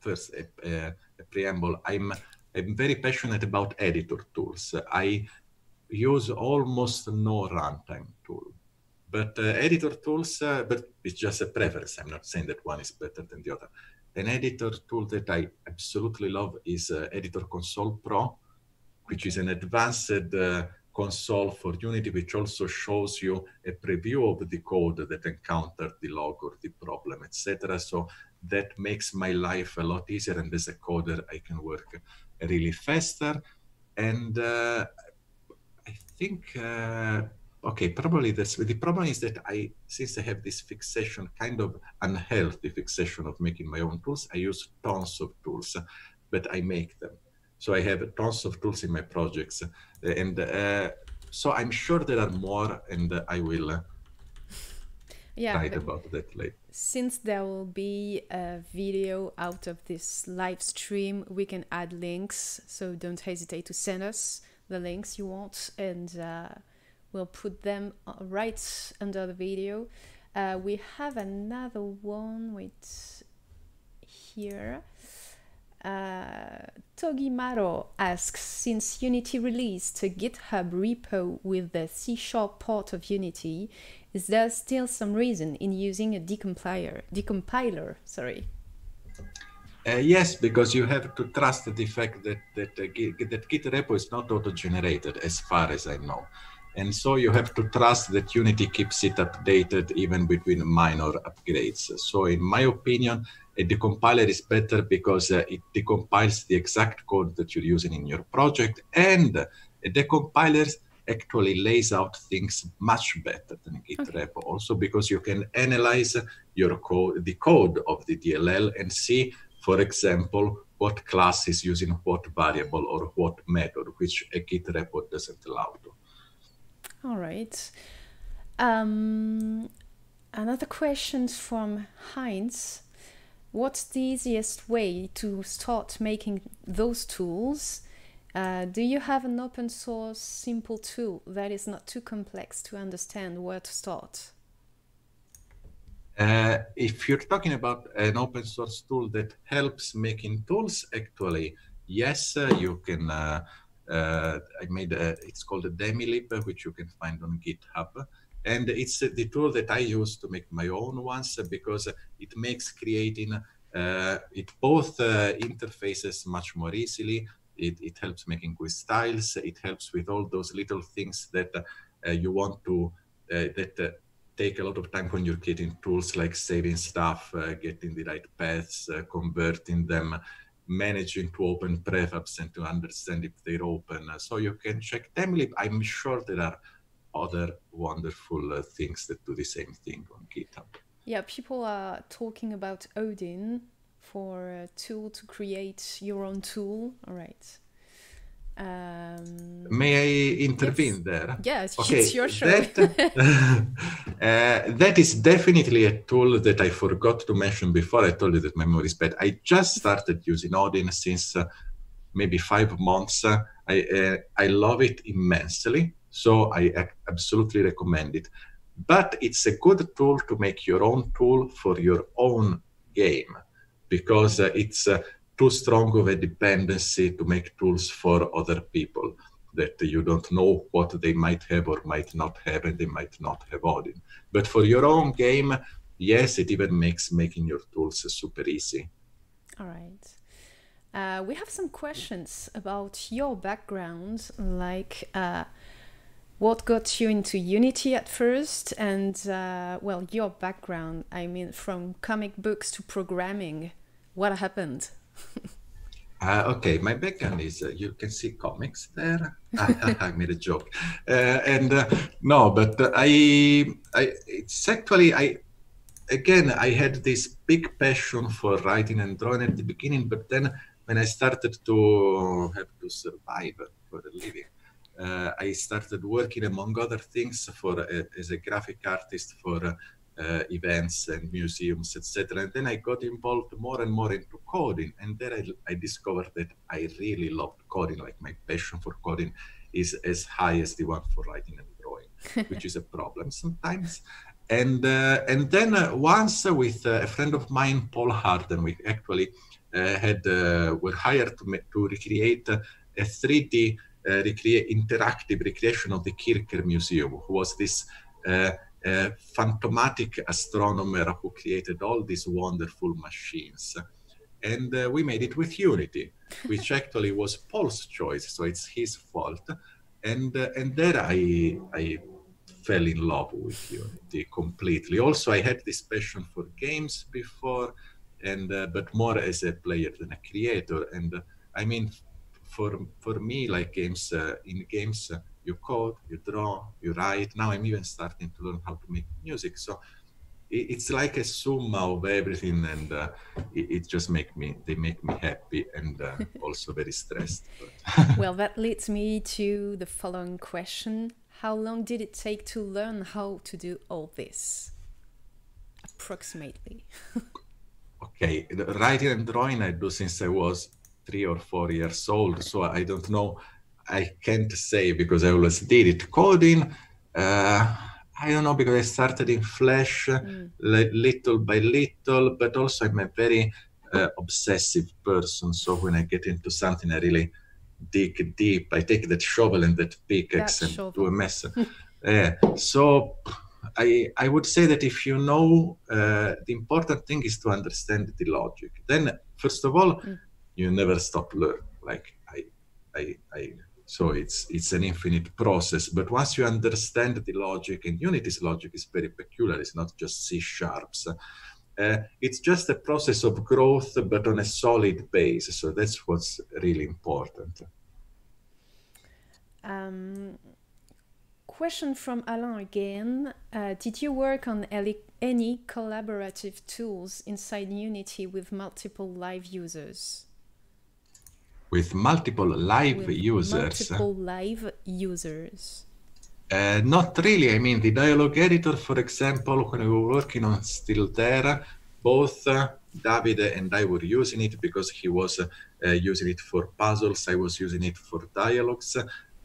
first a, uh, uh, a preamble. I'm I'm very passionate about editor tools. I use almost no runtime tool. But uh, editor tools, uh, but it's just a preference. I'm not saying that one is better than the other. An editor tool that I absolutely love is uh, Editor Console Pro, which is an advanced uh, console for Unity, which also shows you a preview of the code that encountered the log or the problem, etc. So that makes my life a lot easier. And as a coder, I can work really faster. And uh, think uh, okay probably that's the problem is that i since i have this fixation kind of unhealthy fixation of making my own tools i use tons of tools but i make them so i have tons of tools in my projects uh, and uh, so i'm sure there are more and i will uh, yeah, write about that later since there will be a video out of this live stream we can add links so don't hesitate to send us the links you want and uh, we'll put them uh, right under the video. Uh, we have another one with here. Uh, Togimaro asks, since Unity released a GitHub repo with the C-sharp port of Unity, is there still some reason in using a decompiler? Decompiler, sorry. Uh, yes, because you have to trust the fact that that, uh, Git, that Git repo is not auto-generated, as far as I know, and so you have to trust that Unity keeps it updated even between minor upgrades. So, in my opinion, a decompiler is better because uh, it decompiles the exact code that you're using in your project, and a decompiler actually lays out things much better than Git okay. repo. Also, because you can analyze your code, the code of the DLL, and see for example, what class is using what variable or what method, which a Git repo doesn't allow to. All right. Um, another question from Heinz. What's the easiest way to start making those tools? Uh, do you have an open source simple tool that is not too complex to understand where to start? Uh, if you're talking about an open source tool that helps making tools, actually, yes, uh, you can. Uh, uh I made a, it's called a Demilib, uh, which you can find on GitHub, and it's the tool that I use to make my own ones because it makes creating it both interfaces much more easily. It, it helps making with styles. It helps with all those little things that you want to that take a lot of time when you're creating tools like saving stuff, uh, getting the right paths, uh, converting them, managing to open prefabs and to understand if they're open. Uh, so you can check TimeLeap. I'm sure there are other wonderful uh, things that do the same thing on GitHub. Yeah, people are talking about Odin for a tool to create your own tool. All right. Um, May I intervene yes. there? Yes, okay. it's your show. That, uh, that is definitely a tool that I forgot to mention before. I told you that my memory is bad. I just started using Odin since uh, maybe five months. Uh, I, eh, I love it immensely, so I absolutely recommend it. But it's a good tool to make your own tool for your own game because uh, it's uh, too strong of a dependency to make tools for other people that you don't know what they might have or might not have and they might not have Odin. but for your own game yes it even makes making your tools super easy all right uh, we have some questions about your background like uh, what got you into unity at first and uh, well your background i mean from comic books to programming what happened uh, okay, my background is uh, you can see comics there. I, made a joke, uh, and uh, no, but uh, I, I, it's actually I, again I had this big passion for writing and drawing at the beginning, but then when I started to have to survive for a living, uh, I started working among other things for as a graphic artist for Eh, events and museums, etc. And then I got involved more and more into coding. And then I, I discovered that I really loved coding, like my passion for coding is as high as the one for writing and drawing, which is a problem sometimes. And uh, and then uh, once uh, with a friend of mine, Paul Harden, we actually had were hired to, to recreate a 3D recreate interactive recreation of the Kircher Museum, who was this uh, phantomatic astronomer who created all these wonderful machines. And uh, we made it with Unity, which actually was Paul's choice, so it's his fault. And uh, and there I I fell in love with Unity completely. Also, I had this passion for games before, and uh, but more as a player than a creator. And uh, I mean, for for me, like games uh, in games uh, you code, you draw, you write. Now I'm even starting to learn how to make music. So it's like a sum of everything and uh, it, it, just make me they make me happy and uh, also very stressed well that leads me to the following question how long did it take to learn how to do all this approximately okay writing and drawing i do since i was three or four years old so i don't know I can't say because I always did it. Coding, uh, I don't know because I started in Flash mm. li- little by little, but also I'm a very uh, obsessive person. So when I get into something, I really dig deep. I take that shovel and that pickaxe and do a mess. yeah. So I I would say that if you know, uh, the important thing is to understand the logic. Then first of all, mm. you never stop learning. Like I I I so it's it's an infinite process. But once you understand the logic, and Unity's logic is very peculiar. It's not just C sharps. Uh, it's just a process of growth, but on a solid base. So that's what's really important. Um, question from Alain again. Uh, did you work on any collaborative tools inside Unity with multiple live users? with multiple live with users. Multiple live users. Uh, not really. I mean, the dialogue editor, for example, when we were working on Still Terra, both uh, and I were using it because he was uh, uh, using it for puzzles, I was using it for dialogues.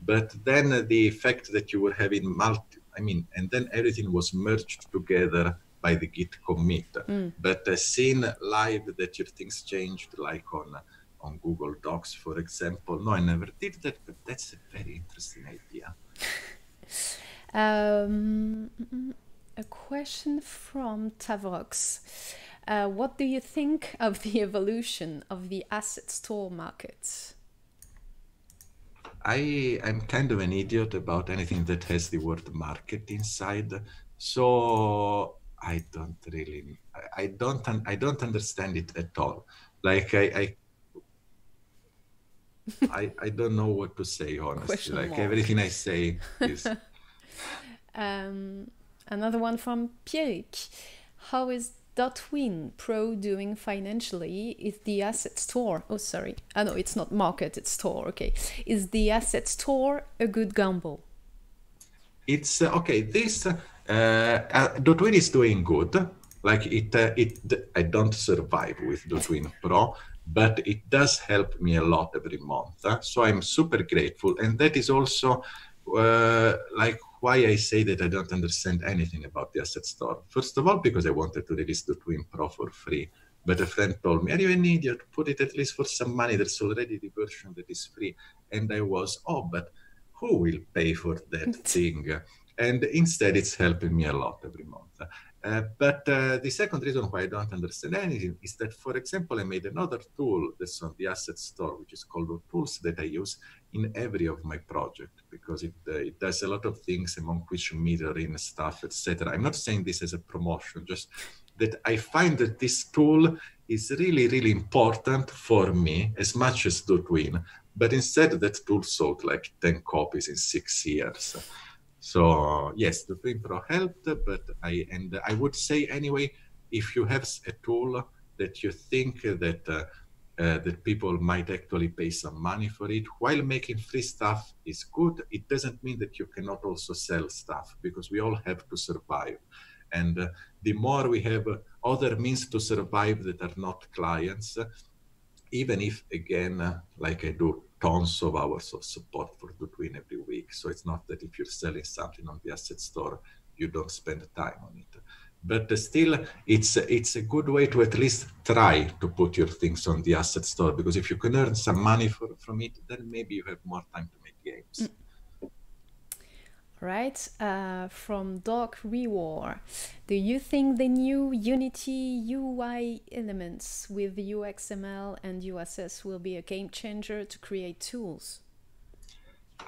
But then the fact that you were having multi, I mean, and then everything was merged together by the Git commit. Mm. But seen live that your things changed, like on on Google Docs, for example. No, I never did that, but that's a very interesting idea. um, a question from Tavox. Uh, what do you think of the evolution of the asset store market? I am kind of an idiot about anything that has the word market inside, so I don't really, I don't, I don't understand it at all. Like I, I I, I don't know what to say honestly. like everything I say is. um, another one from Pierrick. How is Dotwin Pro doing financially? Is the asset store? Oh, sorry. Ah, no, it's not market. It's store. Okay. Is the asset store a good gamble? It's uh, okay. This uh, uh, Dotwin is doing good. Like it, uh, it. I don't survive with Dotwin Pro but it does help me a lot every month. Huh? So I'm super grateful. And that is also uh, like why I say that I don't understand anything about the asset store. First of all, because I wanted to release the Twin Pro for free. But a friend told me, Are you an idiot? Put it at least for some money. There's already the version that is free. And I was, Oh, but who will pay for that thing? And instead, it's helping me a lot every month. Eh, but uh, the second reason why I don't understand anything is that, for example, I made another tool that's on the asset store, which is called Tools that I use in every of my project because it, uh, it does a lot of things among which mirroring stuff, etc. I'm not saying this as a promotion, just that I find that this tool is really, really important for me as much as Dotwin. But instead, that tool sold like 10 copies in six years. So yes, the print pro helped, but I and I would say anyway, if you have a tool that you think that uh, uh, that people might actually pay some money for it, while making free stuff is good, it doesn't mean that you cannot also sell stuff because we all have to survive. And uh, the more we have other means to survive that are not clients, even if again, like I do tons of hours of support for Goodwin every week. So it's not that if you're selling something on the asset store, you don't spend time on it. But still, it's it's a good way to at least try to put your things on the asset store because if you can earn some money for, from it, then maybe you have more time to make games. Mm right? Uh, from Doc Rewar. Do you think the new Unity UI elements with UXML and USS will be a game changer to create tools?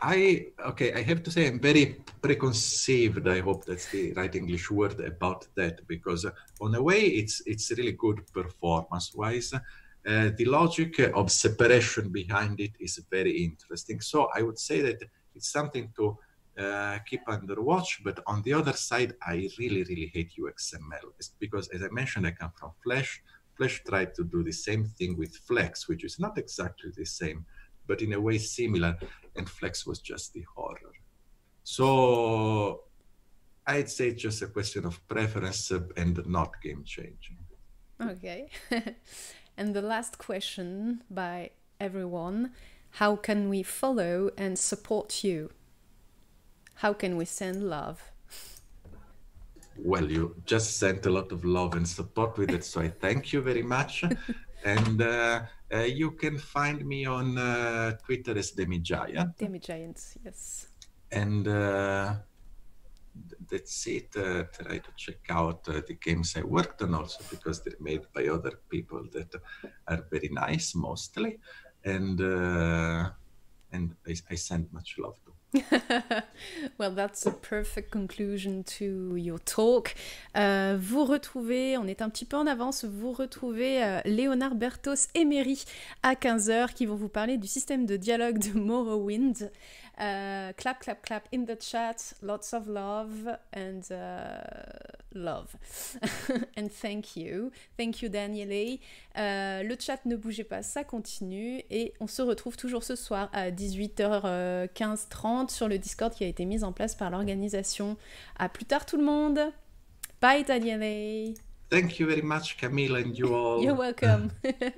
I okay, I have to say I'm very preconceived. I hope that's the right English word about that because uh, on a way it's it's really good performance wise. Uh, the logic of separation behind it is very interesting. So I would say that it's something to uh, keep under watch. But on the other side, I really, really hate UXML it's because, as I mentioned, I come from Flash. Flash tried to do the same thing with Flex, which is not exactly the same, but in a way similar. And Flex was just the horror. So I'd say it's just a question of preference uh, and not game changing. Okay. and the last question by everyone How can we follow and support you? How can we send love? Well, you just sent a lot of love and support with it, so I thank you very much. and uh, uh, you can find me on uh, Twitter as Demi Demigiant, yes. And uh, that's it. Uh, try to check out uh, the games I worked on also because they're made by other people that are very nice mostly. And and I, I send much love to well, that's a perfect conclusion to your talk. Euh, vous retrouvez, on est un petit peu en avance, vous retrouvez euh, Léonard Bertos et Mary à 15h qui vont vous parler du système de dialogue de Morrowind. Euh, clap, clap, clap in the chat. Lots of love and uh, love. and thank you. Thank you, Daniele. Euh, le chat ne bougeait pas, ça continue. Et on se retrouve toujours ce soir à 18h15-30 sur le Discord qui a été mis en place par l'organisation. À plus tard, tout le monde. Bye, Daniele. Thank you very much, Camille, and you all. You're welcome.